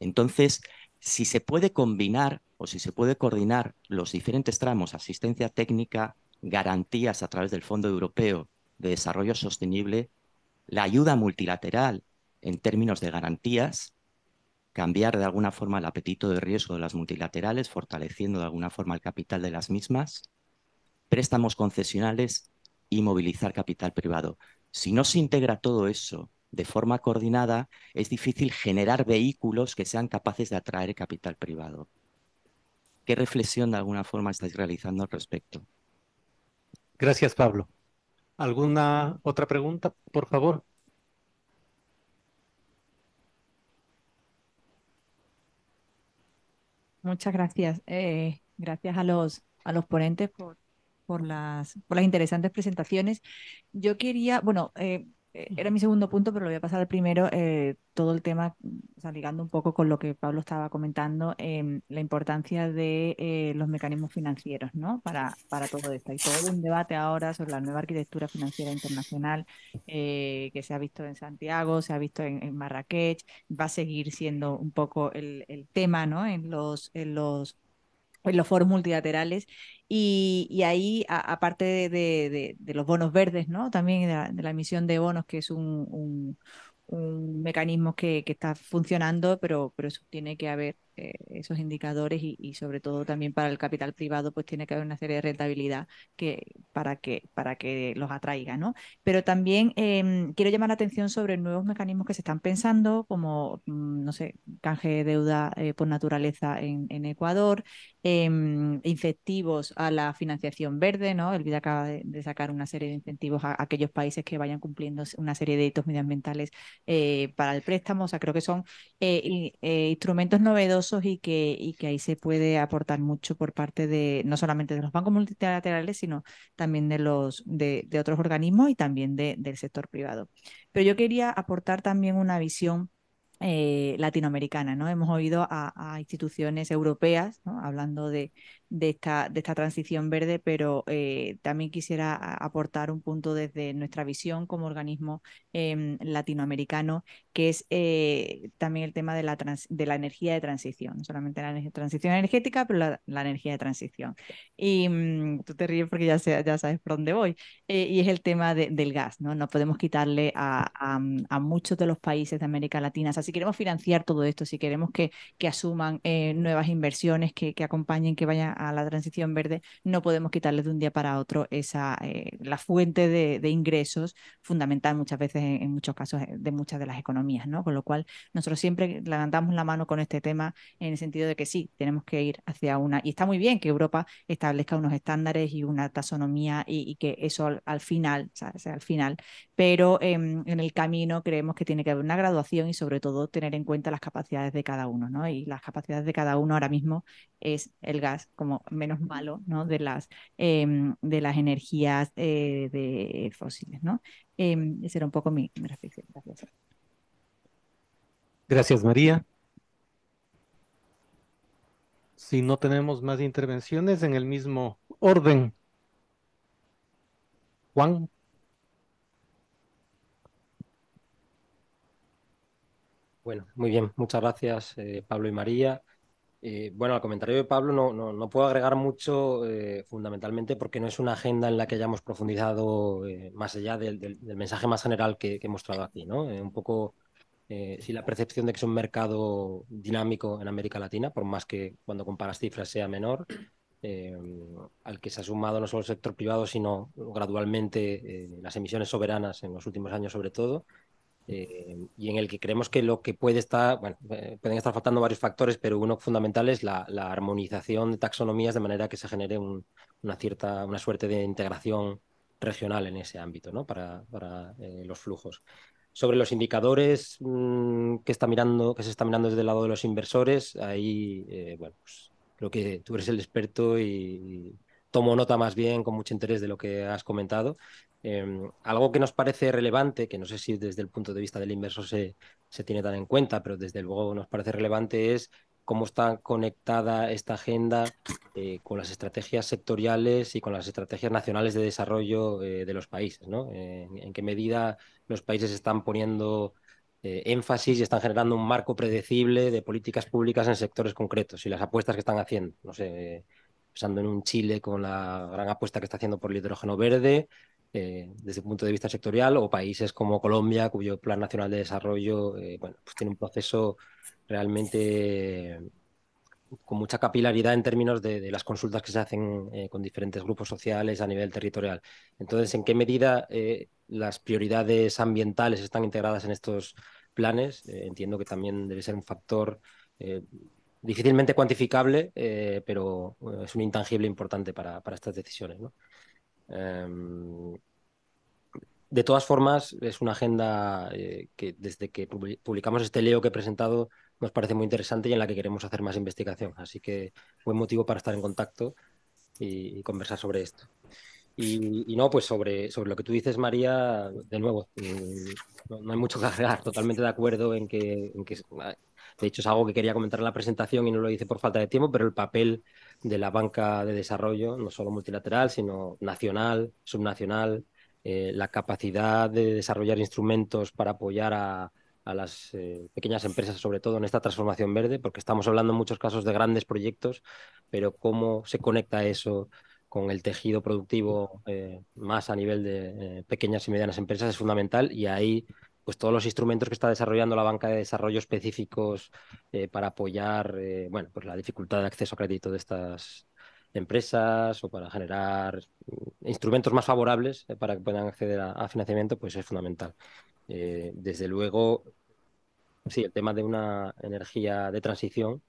Entonces, si se puede combinar o si se puede coordinar los diferentes tramos, asistencia técnica, garantías a través del Fondo Europeo de Desarrollo Sostenible, la ayuda multilateral en términos de garantías cambiar de alguna forma el apetito de riesgo de las multilaterales, fortaleciendo de alguna forma el capital de las mismas, préstamos concesionales y movilizar capital privado. Si no se integra todo eso de forma coordinada, es difícil generar vehículos que sean capaces de atraer capital privado. ¿Qué reflexión de alguna forma estáis realizando al respecto? Gracias, Pablo. ¿Alguna otra pregunta, por favor? muchas gracias. Eh, gracias a los, a los ponentes por, por, las, por las interesantes presentaciones. Yo quería, bueno, eh, eh, era mi segundo punto, pero lo voy a pasar al primero, eh, todo el tema, o ligando un poco con lo que Pablo estaba comentando, em, la importancia de eh, los mecanismos financieros, ¿no? Para, para todo esto. Hay todo un debate ahora sobre la nueva arquitectura financiera internacional que se ha visto en Santiago, se ha visto en, Marrakech, va a seguir siendo un poco el, tema, ¿no? En los, en los en los foros multilaterales y, ahí, aparte de, los bonos verdes, ¿no? también de la, emisión de bonos, que es un, mecanismo que, que, está funcionando, pero, pero eso tiene que haber eh, esos indicadores y, sobre todo también para el capital privado pues tiene que haber una serie de rentabilidad que, para, que, para que los atraiga. ¿no? Pero también em, quiero llamar la atención sobre nuevos mecanismos que se están pensando como, mm, no sé, canje de deuda eh, por naturaleza en, Ecuador, em, incentivos a la financiación verde, ¿no? El BID acaba de, sacar una serie de incentivos a, aquellos países que vayan cumpliendo una serie de hitos medioambientales eh, para el préstamo. O sea, creo que son instrumentos novedosos y que, y que ahí se puede aportar mucho por parte de no solamente de los bancos multilaterales, sino también de, los, de, otros organismos y también del sector privado. Pero yo quería aportar también una visión eh, latinoamericana, ¿no? Hemos oído a, instituciones europeas hablando de, de esta, de esta transición verde, pero eh, también quisiera aportar un punto desde nuestra visión como organismo em, latinoamericano, que es eh, también el tema de la, de la energía de transición, no solamente la transición energética, pero la, energía de transición. Y mm, tú te ríes porque ya, ya sabes por dónde voy, eh, y es el tema del gas, ¿no? No podemos quitarle mm, a, muchos de los países de América Latina, o sea, si queremos financiar todo esto, si queremos que, que asuman nuevas inversiones, que acompañen, que vayan a, la transición verde, no podemos quitarles de un día para otro esa, eh, la fuente de, ingresos fundamental muchas veces, en, muchos casos, eh, de muchas de las economías, ¿no? Con lo cual, nosotros siempre levantamos la mano con este tema en el sentido de que sí, tenemos que ir hacia una, y está muy bien que Europa establezca unos estándares y una taxonomía y, que eso al, final, sea al final, pero en el camino creemos que tiene que haber una graduación y sobre todo tener en cuenta las capacidades de cada uno, ¿no? Y las capacidades de cada uno ahora mismo es el gas, como menos malo, ¿no? De las, em, de las energías eh, de fósiles, ¿no? Em, esa era un poco mi, reflexión. Gracias. María. Si no tenemos más intervenciones en el mismo orden. Juan. Bueno, muy bien. Muchas gracias, eh, Pablo y María. Eh, bueno, al comentario de Pablo no, puedo agregar mucho, eh, fundamentalmente porque no es una agenda en la que hayamos profundizado eh, más allá del, mensaje más general que, he mostrado aquí, un poco si la percepción de que es un mercado dinámico en América Latina, por más que cuando comparas cifras sea menor, al que se ha sumado no solo el sector privado, sino gradualmente las emisiones soberanas en los últimos años sobre todo, eh, y en el que creemos que lo que puede estar, bueno, eh, pueden estar faltando varios factores, pero uno fundamental es la, armonización de taxonomías de manera que se genere una cierta, una suerte de integración regional en ese ámbito, ¿no? Para, para eh, los flujos. Sobre los indicadores mm, que, está mirando, que se está mirando desde el lado de los inversores, ahí, bueno, pues, creo que tú eres el experto y tomo nota más bien con mucho interés de lo que has comentado. Em, algo que nos parece relevante, que no sé si desde el punto de vista del inversor se, tiene tan en cuenta, pero desde luego nos parece relevante es cómo está conectada esta agenda eh, con las estrategias sectoriales y con las estrategias nacionales de desarrollo eh, de los países, ¿no? en qué medida los países están poniendo eh, énfasis y están generando un marco predecible de políticas públicas en sectores concretos y las apuestas que están haciendo. No sé, pensando en un Chile con la gran apuesta que está haciendo por el hidrógeno verde, eh, desde el punto de vista sectorial, o países como Colombia, cuyo Plan Nacional de Desarrollo eh, bueno, pues tiene un proceso realmente con mucha capilaridad en términos de, las consultas que se hacen eh, con diferentes grupos sociales a nivel territorial. Entonces, ¿en qué medida las prioridades ambientales están integradas en estos planes? entiendo que también debe ser un factor difícilmente cuantificable, pero es un intangible importante para, para estas decisiones. ¿no? Em, de todas formas, es una agenda eh, que desde que publicamos este Leo que he presentado nos parece muy interesante y en la que queremos hacer más investigación. Así que buen motivo para estar en contacto y, conversar sobre esto. Y, no, pues sobre, sobre lo que tú dices, María, de nuevo, mm, no, hay mucho que agregar. Totalmente de acuerdo en que de hecho, es algo que quería comentar en la presentación y no lo hice por falta de tiempo, pero el papel de la banca de desarrollo, no solo multilateral, sino nacional, subnacional, eh, la capacidad de desarrollar instrumentos para apoyar a, las eh, pequeñas empresas, sobre todo en esta transformación verde, porque estamos hablando en muchos casos de grandes proyectos, pero cómo se conecta eso con el tejido productivo eh, más a nivel de pequeñas y medianas empresas es fundamental y ahí pues todos los instrumentos que está desarrollando la banca de desarrollo específicos eh, para apoyar eh, bueno, pues la dificultad de acceso a crédito de estas empresas o para generar instrumentos más favorables eh, para que puedan acceder a, financiamiento, pues es fundamental. desde luego, sí, el tema de una energía de transición,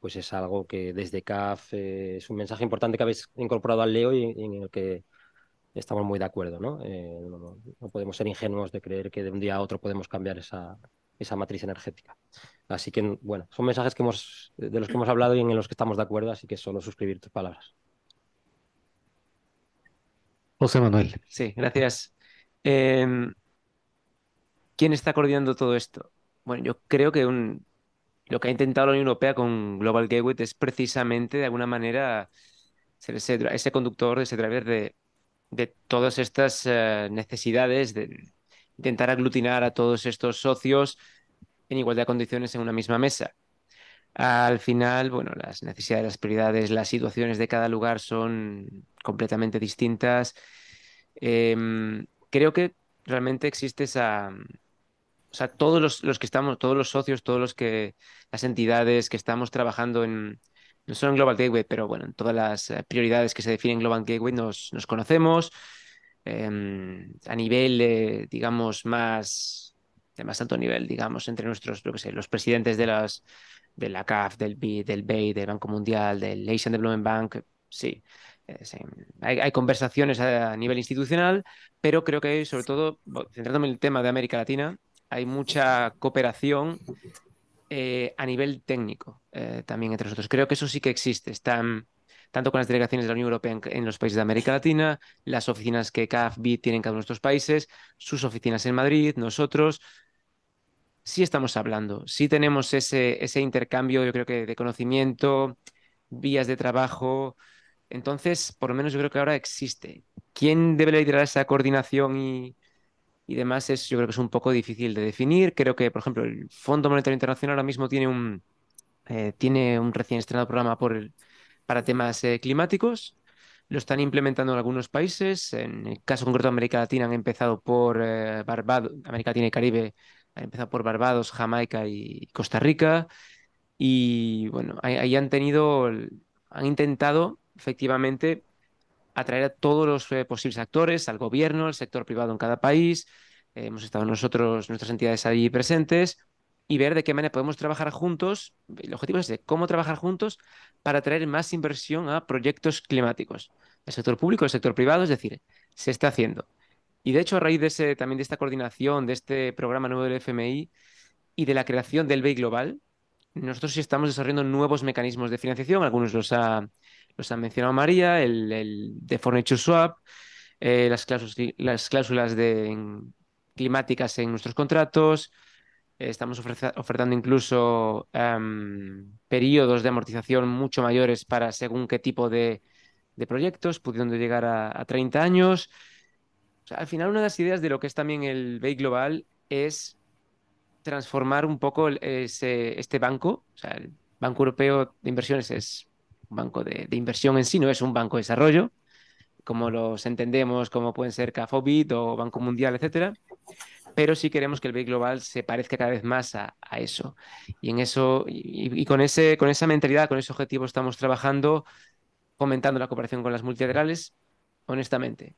pues es algo que desde CAF es un mensaje importante que habéis incorporado al Leo y, en el que estamos muy de acuerdo, eh, ¿no? ¿no? podemos ser ingenuos de creer que de un día a otro podemos cambiar esa, matriz energética. Así que, bueno, son mensajes que de los que hemos hablado y en los que estamos de acuerdo, así que solo suscribir tus palabras. José Manuel. Sí, gracias. Em, ¿Quién está coordinando todo esto? Bueno, yo creo que lo que ha intentado la Unión Europea con Global Gateway es precisamente, de alguna manera, ser ese, ese conductor, ese driver de de todas estas eh, necesidades, de intentar aglutinar a todos estos socios en igualdad de condiciones en una misma mesa. Al final, bueno, las necesidades, las prioridades, las situaciones de cada lugar son completamente distintas. Em, creo que realmente existe esa... O sea, todos los, los, que estamos, todos los socios, todos los que, las entidades que estamos trabajando en, no solo en Global Gateway, pero bueno, en todas las eh, prioridades que se definen en Global Gateway nos, conocemos. Em, a nivel, eh, digamos, más de más alto nivel, digamos, entre nuestros, lo que sé, los presidentes de las de la CAF, del BID, del BEI, del Banco Mundial, del Asian Development Bank, sí. Eh, hay, conversaciones a, a nivel institucional, pero creo que sobre todo, centrándome en el tema de América Latina, hay mucha cooperación eh, a nivel técnico eh, también entre nosotros. Creo que eso sí que existe. Están tanto con las delegaciones de la Unión Europea en, los países de América Latina, las oficinas que CAFBI tiene en cada uno de nuestros países, sus oficinas en Madrid, nosotros. Sí estamos hablando, sí tenemos ese, ese intercambio, yo creo que de conocimiento, vías de trabajo. Entonces, por lo menos yo creo que ahora existe. ¿Quién debe liderar esa coordinación y, y demás es, yo creo que es un poco difícil de definir. Creo que, por ejemplo, el Fondo Monetario Internacional ahora mismo tiene un, eh, tiene un recién estrenado programa por el, para temas eh, climáticos. Lo están implementando en algunos países. En el caso concreto de América Latina han empezado por eh, Barbados, América Latina y Caribe han empezado por Barbados, Jamaica y Costa Rica. Y bueno, ahí, ahí han tenido, han intentado efectivamente atraer a todos los eh, posibles actores, al gobierno, al sector privado en cada país. Eh, hemos estado nosotros, nuestras entidades allí presentes, y ver de qué manera podemos trabajar juntos. El objetivo es de cómo trabajar juntos para atraer más inversión a proyectos climáticos. El sector público, el sector privado, es decir, se está haciendo. Y de hecho, a raíz de ese, también de esta coordinación, de este programa nuevo del FMI y de la creación del BEI Global, nosotros sí estamos desarrollando nuevos mecanismos de financiación, algunos los ha, los mencionado María, el, de Furniture Swap, eh, las, cláusulas, de, climáticas en nuestros contratos, eh, estamos ofertando incluso em, periodos de amortización mucho mayores para según qué tipo de, proyectos, pudiendo llegar a, 30 años. al final, una de las ideas de lo que es también el BEI Global es transformar un poco este banco. O sea, el Banco Europeo de Inversiones es un banco de, inversión en sí, no es un banco de desarrollo, como los entendemos, como pueden ser Cafobit o Banco Mundial, etcétera. Pero sí queremos que el BEI Global se parezca cada vez más a, eso. Y en eso, y, con, ese, con esa mentalidad, con ese objetivo estamos trabajando, fomentando la cooperación con las multilaterales, honestamente.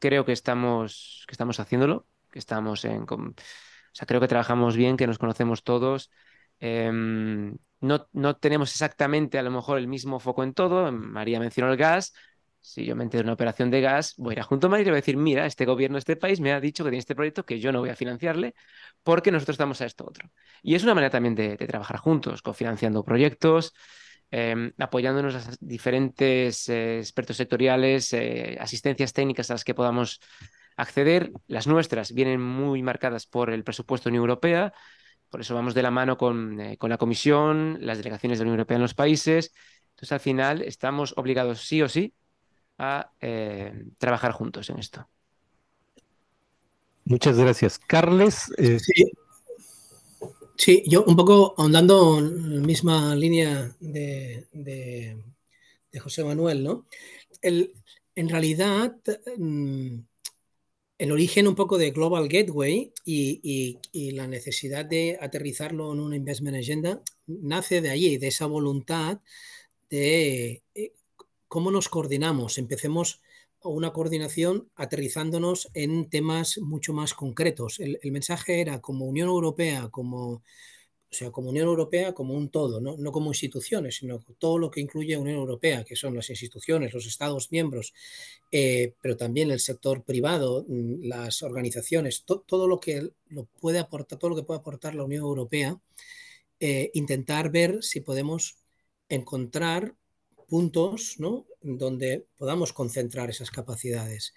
Creo que estamos, que estamos haciéndolo, que estamos en. O sea, creo que trabajamos bien, que nos conocemos todos. Em, no, no, tenemos exactamente a lo mejor el mismo foco en todo. María mencionó el gas. Si yo me entero de una operación de gas, voy a ir a Junto a María y le voy a decir, mira, este gobierno, de este país me ha dicho que tiene este proyecto que yo no voy a financiarle porque nosotros estamos a esto otro. Y es una manera también de, trabajar juntos, cofinanciando proyectos, em, apoyándonos a diferentes eh, expertos sectoriales, eh, asistencias técnicas a las que podamos acceder. Las nuestras vienen muy marcadas por el presupuesto de la Unión Europea, por eso vamos de la mano eh, con, la Comisión, las delegaciones de la Unión Europea en los países. Entonces, al final, estamos obligados sí o sí a eh, trabajar juntos en esto. Muchas gracias. Carles. Eh, sí. yo un poco ahondando en la misma línea de, José Manuel, ¿no? en realidad, mm, el origen un poco de Global Gateway y, la necesidad de aterrizarlo en una investment agenda nace de allí, de esa voluntad de eh, cómo nos coordinamos. Empecemos una coordinación aterrizándonos en temas mucho más concretos. el mensaje era como Unión Europea, como o sea, como Unión Europea como un todo, ¿no? como instituciones, sino todo lo que incluye Unión Europea, que son las instituciones, los Estados miembros, eh, pero también el sector privado, mm, las organizaciones, todo lo que lo puede aportar, todo lo que puede aportar la Unión Europea, eh, intentar ver si podemos encontrar puntos ¿no? donde podamos concentrar esas capacidades.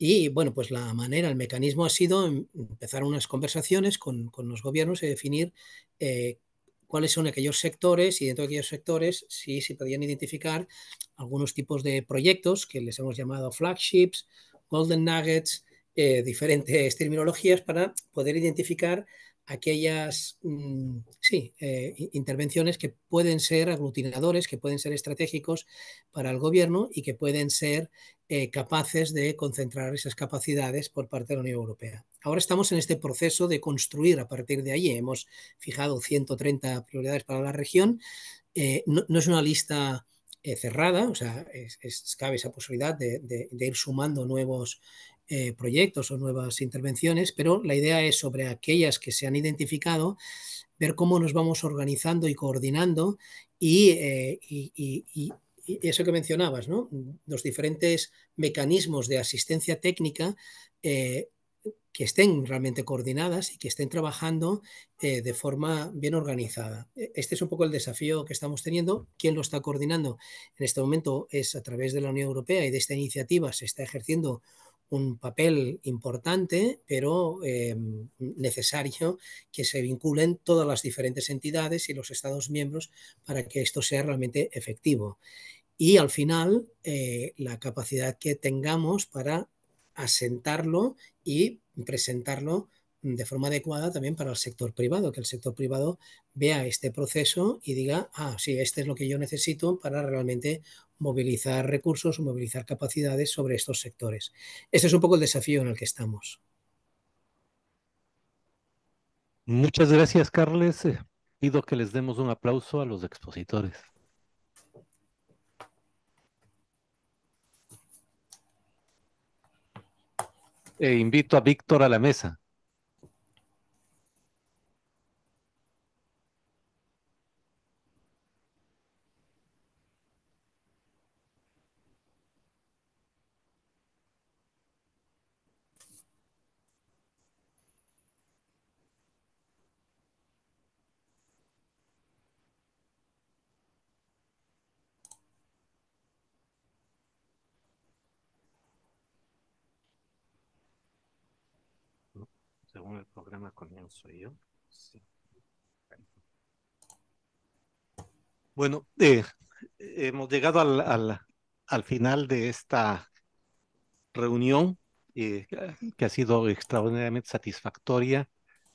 Y bueno, pues la manera, el mecanismo ha sido em, empezar unas conversaciones con, con los gobiernos y definir eh, cuáles son aquellos sectores y dentro de aquellos sectores si se podían identificar algunos tipos de proyectos que les hemos llamado flagships, golden nuggets, eh, diferentes terminologías para poder identificar aquellas mm, sí, eh, intervenciones que pueden ser aglutinadores, que pueden ser estratégicos para el gobierno y que pueden ser eh, capaces de concentrar esas capacidades por parte de la Unión Europea. Ahora estamos en este proceso de construir a partir de allí, Hemos fijado 130 prioridades para la región. Eh, no, es una lista cerrada, o sea, es, cabe esa posibilidad de, de ir sumando nuevos eh, proyectos o nuevas intervenciones, pero la idea es sobre aquellas que se han identificado, ver cómo nos vamos organizando y coordinando y, eh, eso que mencionabas, los diferentes mecanismos de asistencia técnica eh, que estén realmente coordinadas y que estén trabajando de forma bien organizada. E-, este es un poco el desafío que estamos teniendo. ¿Quién lo está coordinando? En este momento es a través de la Unión Europea y de esta iniciativa se está ejerciendo un papel importante, pero em, necesario que se vinculen todas las diferentes entidades y los Estados miembros para que esto sea realmente efectivo. Y al final, eh, la capacidad que tengamos para asentarlo y presentarlo de forma adecuada también para el sector privado, que el sector privado vea este proceso y diga, ah, sí, este es lo que yo necesito para realmente movilizar recursos, movilizar capacidades sobre estos sectores. Ese es un poco el desafío en el que estamos. Muchas gracias, Carles. Eh, pido que les demos un aplauso a los expositores. E invito a Víctor a la mesa. soy yo. Bueno, eh, hemos llegado al, final de esta reunión eh, que ha sido extraordinariamente satisfactoria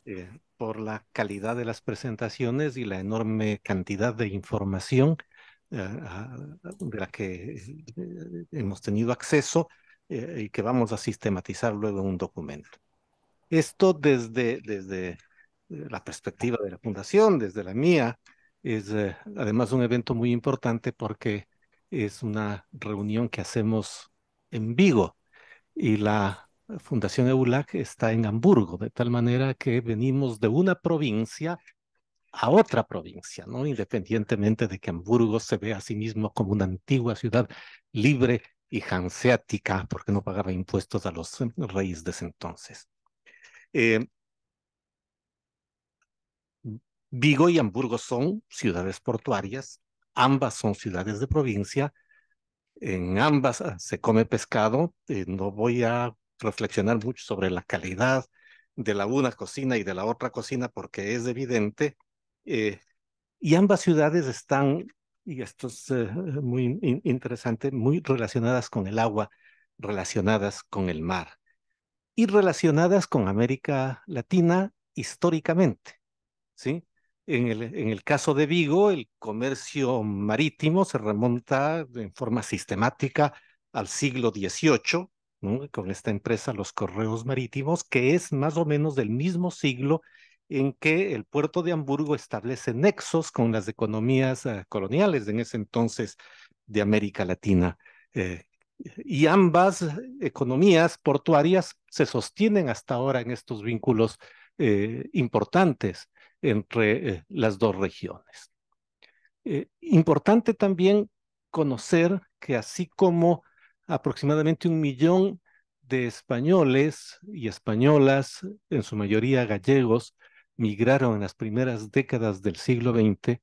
eh, por la calidad de las presentaciones y la enorme cantidad de información de la que hemos tenido acceso y que vamos a sistematizar luego en un documento. Esto desde, desde eh, la perspectiva de la fundación, desde la mía, es eh, además un evento muy importante porque es una reunión que hacemos en Vigo y la Fundación EULAC está en Hamburgo, de tal manera que venimos de una provincia a otra provincia, ¿no? Independientemente de que Hamburgo se vea a sí mismo como una antigua ciudad libre y hanseática, porque no pagaba impuestos a los eh, reyes de ese entonces. Eh, Vigo y Hamburgo son ciudades portuarias, ambas son ciudades de provincia, en ambas ah, se come pescado, eh, no voy a reflexionar mucho sobre la calidad de la una cocina y de la otra cocina porque es evidente, eh, y ambas ciudades están, y esto es muy interesante, muy relacionadas con el agua, relacionadas con el mar y relacionadas con América Latina históricamente. ¿sí? En, el, en el caso de Vigo, el comercio marítimo se remonta en forma sistemática al siglo XVIII, con esta empresa Los Correos Marítimos, que es más o menos del mismo siglo en que el puerto de Hamburgo establece nexos con las economías eh, coloniales en ese entonces de América Latina eh, y ambas economías portuarias se sostienen hasta ahora en estos vínculos eh, importantes entre eh, las dos regiones. Eh, importante también conocer que así como aproximadamente un millón de españoles y españolas, en su mayoría gallegos, migraron en las primeras décadas del siglo XX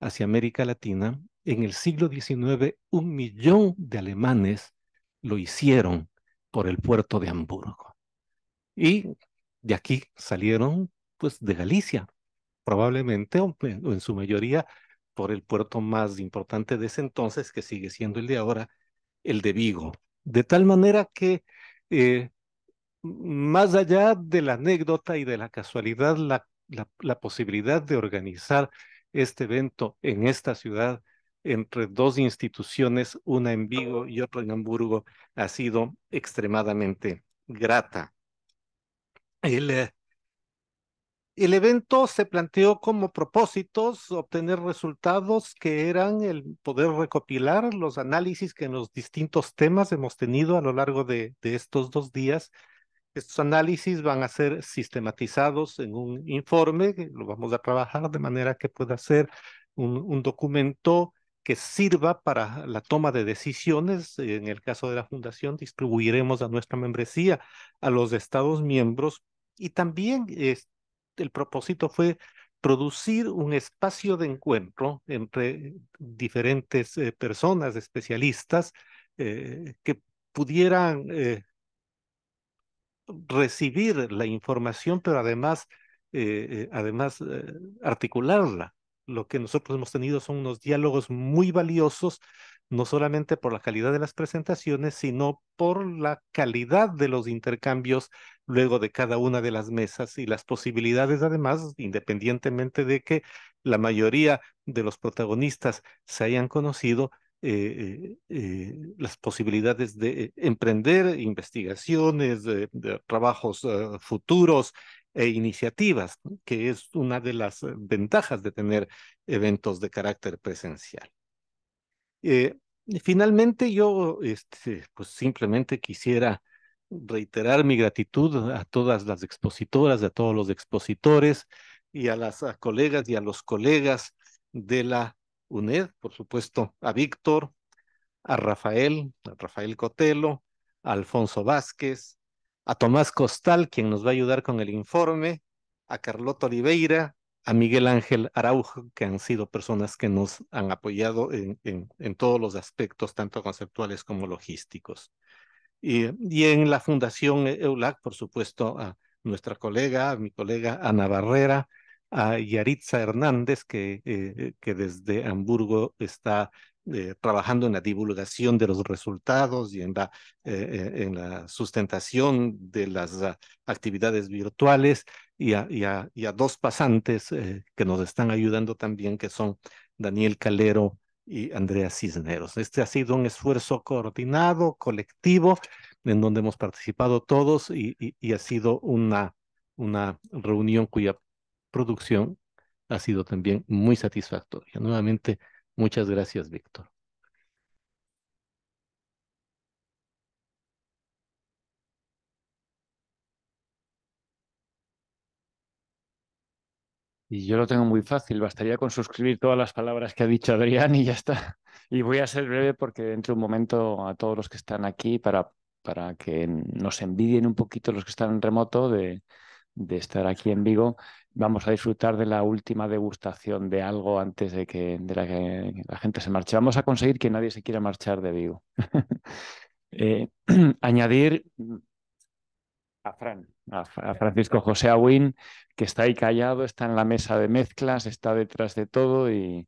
hacia América Latina, en el siglo XIX un millón de alemanes lo hicieron por el puerto de Hamburgo. Y de aquí salieron, pues, de Galicia, probablemente, o en su mayoría, por el puerto más importante de ese entonces, que sigue siendo el de ahora, el de Vigo. De tal manera que, eh, más allá de la anécdota y de la casualidad, la posibilidad de organizar este evento en esta ciudad entre dos instituciones, una en Vigo y otra en Hamburgo, ha sido extremadamente grata. Eh, el, evento se planteó como propósitos obtener resultados que eran el poder recopilar los análisis que en los distintos temas hemos tenido a lo largo de, estos dos días. Estos análisis van a ser sistematizados en un informe, lo vamos a trabajar de manera que pueda ser un documento que sirva para la toma de decisiones. En el caso de la fundación, distribuiremos a nuestra membresía a los estados miembros y también el propósito fue producir un espacio de encuentro entre diferentes eh, personas especialistas eh, que pudieran eh, recibir la información, pero además, además articularla lo que nosotros hemos tenido son unos diálogos muy valiosos, no solamente por la calidad de las presentaciones, sino por la calidad de los intercambios luego de cada una de las mesas y las posibilidades, además, independientemente de que la mayoría de los protagonistas se hayan conocido, eh, eh, eh, las posibilidades de emprender investigaciones, de, trabajos futuros e iniciativas, que es una de las ventajas de tener eventos de carácter presencial. finalmente, yo este, pues simplemente quisiera reiterar mi gratitud a todas las expositoras, a todos los expositores y a las colegas y a los colegas de la UNED, por supuesto, a Víctor, a Rafael, a Rafael Cotelo, a Alfonso Vázquez, a Tomás Costal, quien nos va a ayudar con el informe, a Carlota Oliveira, a Miguel Ángel Araujo, que han sido personas que nos han apoyado en, todos los aspectos, tanto conceptuales como logísticos. Y, y, en la Fundación e-, EULAC, por supuesto, a nuestra colega, a mi colega Ana Barrera, a Yaritza Hernández, que, eh, eh, que desde Hamburgo está eh, trabajando en la divulgación de los resultados y en la, en la sustentación de las ah, actividades virtuales, y a, a, dos pasantes que nos están ayudando también, que son Daniel Calero y Andrea Cisneros. Este ha sido un esfuerzo coordinado, colectivo, en donde hemos participado todos y, y, y ha sido una, una reunión cuya producción ha sido también muy satisfactoria. Nuevamente, muchas gracias, Víctor. Y yo lo tengo muy fácil, bastaría con suscribir todas las palabras que ha dicho Adrián y ya está. Y voy a ser breve porque dentro de un momento a todos los que están aquí para, para que nos envidien un poquito los que están en remoto de, de estar aquí en Vigo vamos a disfrutar de la última degustación de algo antes de que, de la, que la gente se marche. Vamos a conseguir que nadie se quiera marchar de vivo. Eh, añadir mm, a Fran, a, Francisco José Aguín, que está ahí callado, está en la mesa de mezclas, está detrás de todo y,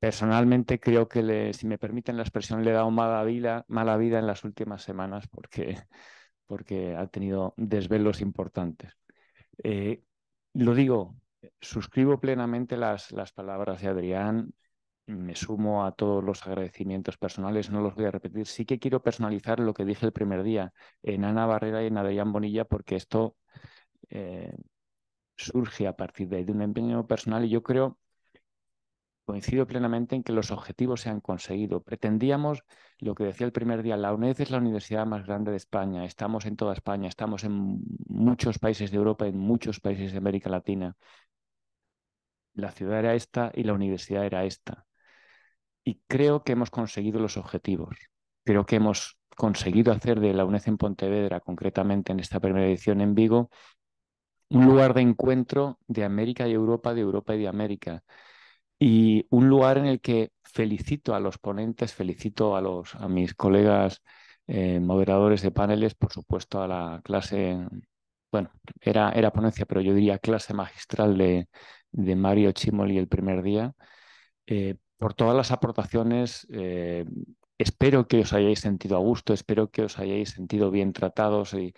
personalmente creo que, le, si me permiten la expresión, le he dado mala vida, mala vida en las últimas semanas porque, porque ha tenido desvelos importantes. Eh, lo digo, suscribo plenamente las, las palabras de Adrián, me sumo a todos los agradecimientos personales, no los voy a repetir. Sí que quiero personalizar lo que dije el primer día en Ana Barrera y en Adrián Bonilla, porque esto eh, surge a partir de, de un empeño personal y yo creo Coincido plenamente en que los objetivos se han conseguido. Pretendíamos, lo que decía el primer día, la UNED es la universidad más grande de España, estamos en toda España, estamos en muchos países de Europa, en muchos países de América Latina. La ciudad era esta y la universidad era esta. Y creo que hemos conseguido los objetivos. Creo que hemos conseguido hacer de la UNED en Pontevedra, concretamente en esta primera edición en Vigo, un lugar de encuentro de América y Europa, de Europa y de América y un lugar en el que felicito a los ponentes, felicito a, los, a mis colegas eh, moderadores de paneles, por supuesto a la clase, bueno, era, era ponencia, pero yo diría clase magistral de, Mario Chimoli el primer día, eh, por todas las aportaciones eh, Espero que os hayáis sentido a gusto, espero que os hayáis sentido bien tratados y,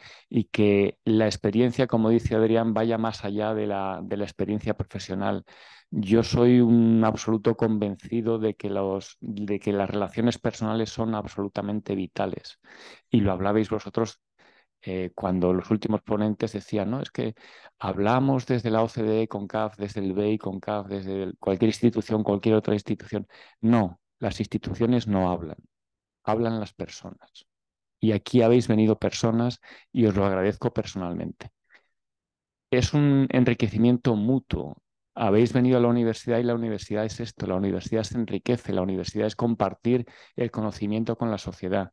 que la experiencia, como dice Adrián, vaya más allá de la, experiencia profesional. Yo soy un absoluto convencido de que, los, de que las relaciones personales son absolutamente vitales. Y lo hablabais vosotros eh, cuando los últimos ponentes decían, no, es que hablamos desde la OCDE con CAF, desde el BEI con CAF, desde cualquier institución, cualquier otra institución. No, las instituciones no hablan, hablan las personas. Y aquí habéis venido personas y os lo agradezco personalmente. Es un enriquecimiento mutuo. Habéis venido a la universidad y la universidad es esto, la universidad se enriquece, la universidad es compartir el conocimiento con la sociedad.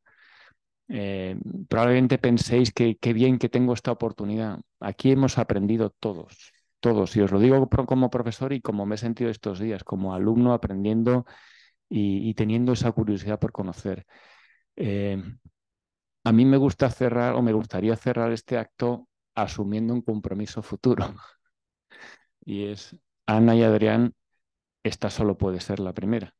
Eh, probablemente penséis que qué bien que tengo esta oportunidad. Aquí hemos aprendido todos, todos. Y os lo digo como profesor y como me he sentido estos días, como alumno aprendiendo y, teniendo esa curiosidad por conocer. Eh, a mí me gusta cerrar o me gustaría cerrar este acto asumiendo un compromiso futuro. Y es, Ana y Adrián, esta solo puede ser la primera.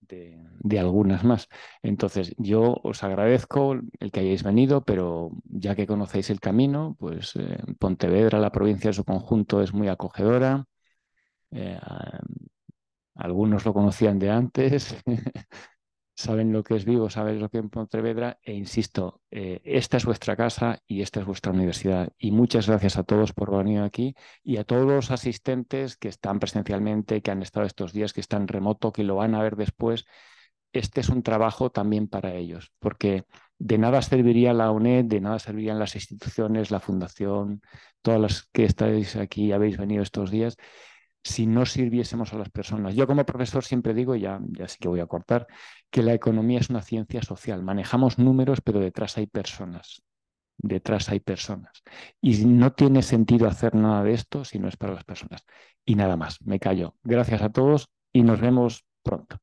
De, algunas más. Entonces, yo os agradezco el que hayáis venido, pero ya que conocéis el camino, pues eh, Pontevedra, la provincia en su conjunto, es muy acogedora. Eh, algunos lo conocían de antes, saben lo que es Vivo, saben lo que es Pontevedra e insisto, eh, esta es vuestra casa y esta es vuestra universidad. Y muchas gracias a todos por venir aquí y a todos los asistentes que están presencialmente, que han estado estos días, que están remoto, que lo van a ver después. Este es un trabajo también para ellos, porque de nada serviría la UNED, de nada servirían las instituciones, la fundación, todas las que estáis aquí y habéis venido estos días, si no sirviésemos a las personas. Yo como profesor siempre digo, ya, ya sí que voy a cortar, que la economía es una ciencia social. Manejamos números, pero detrás hay personas. Detrás hay personas. Y no tiene sentido hacer nada de esto si no es para las personas. Y nada más, me callo. Gracias a todos y nos vemos pronto.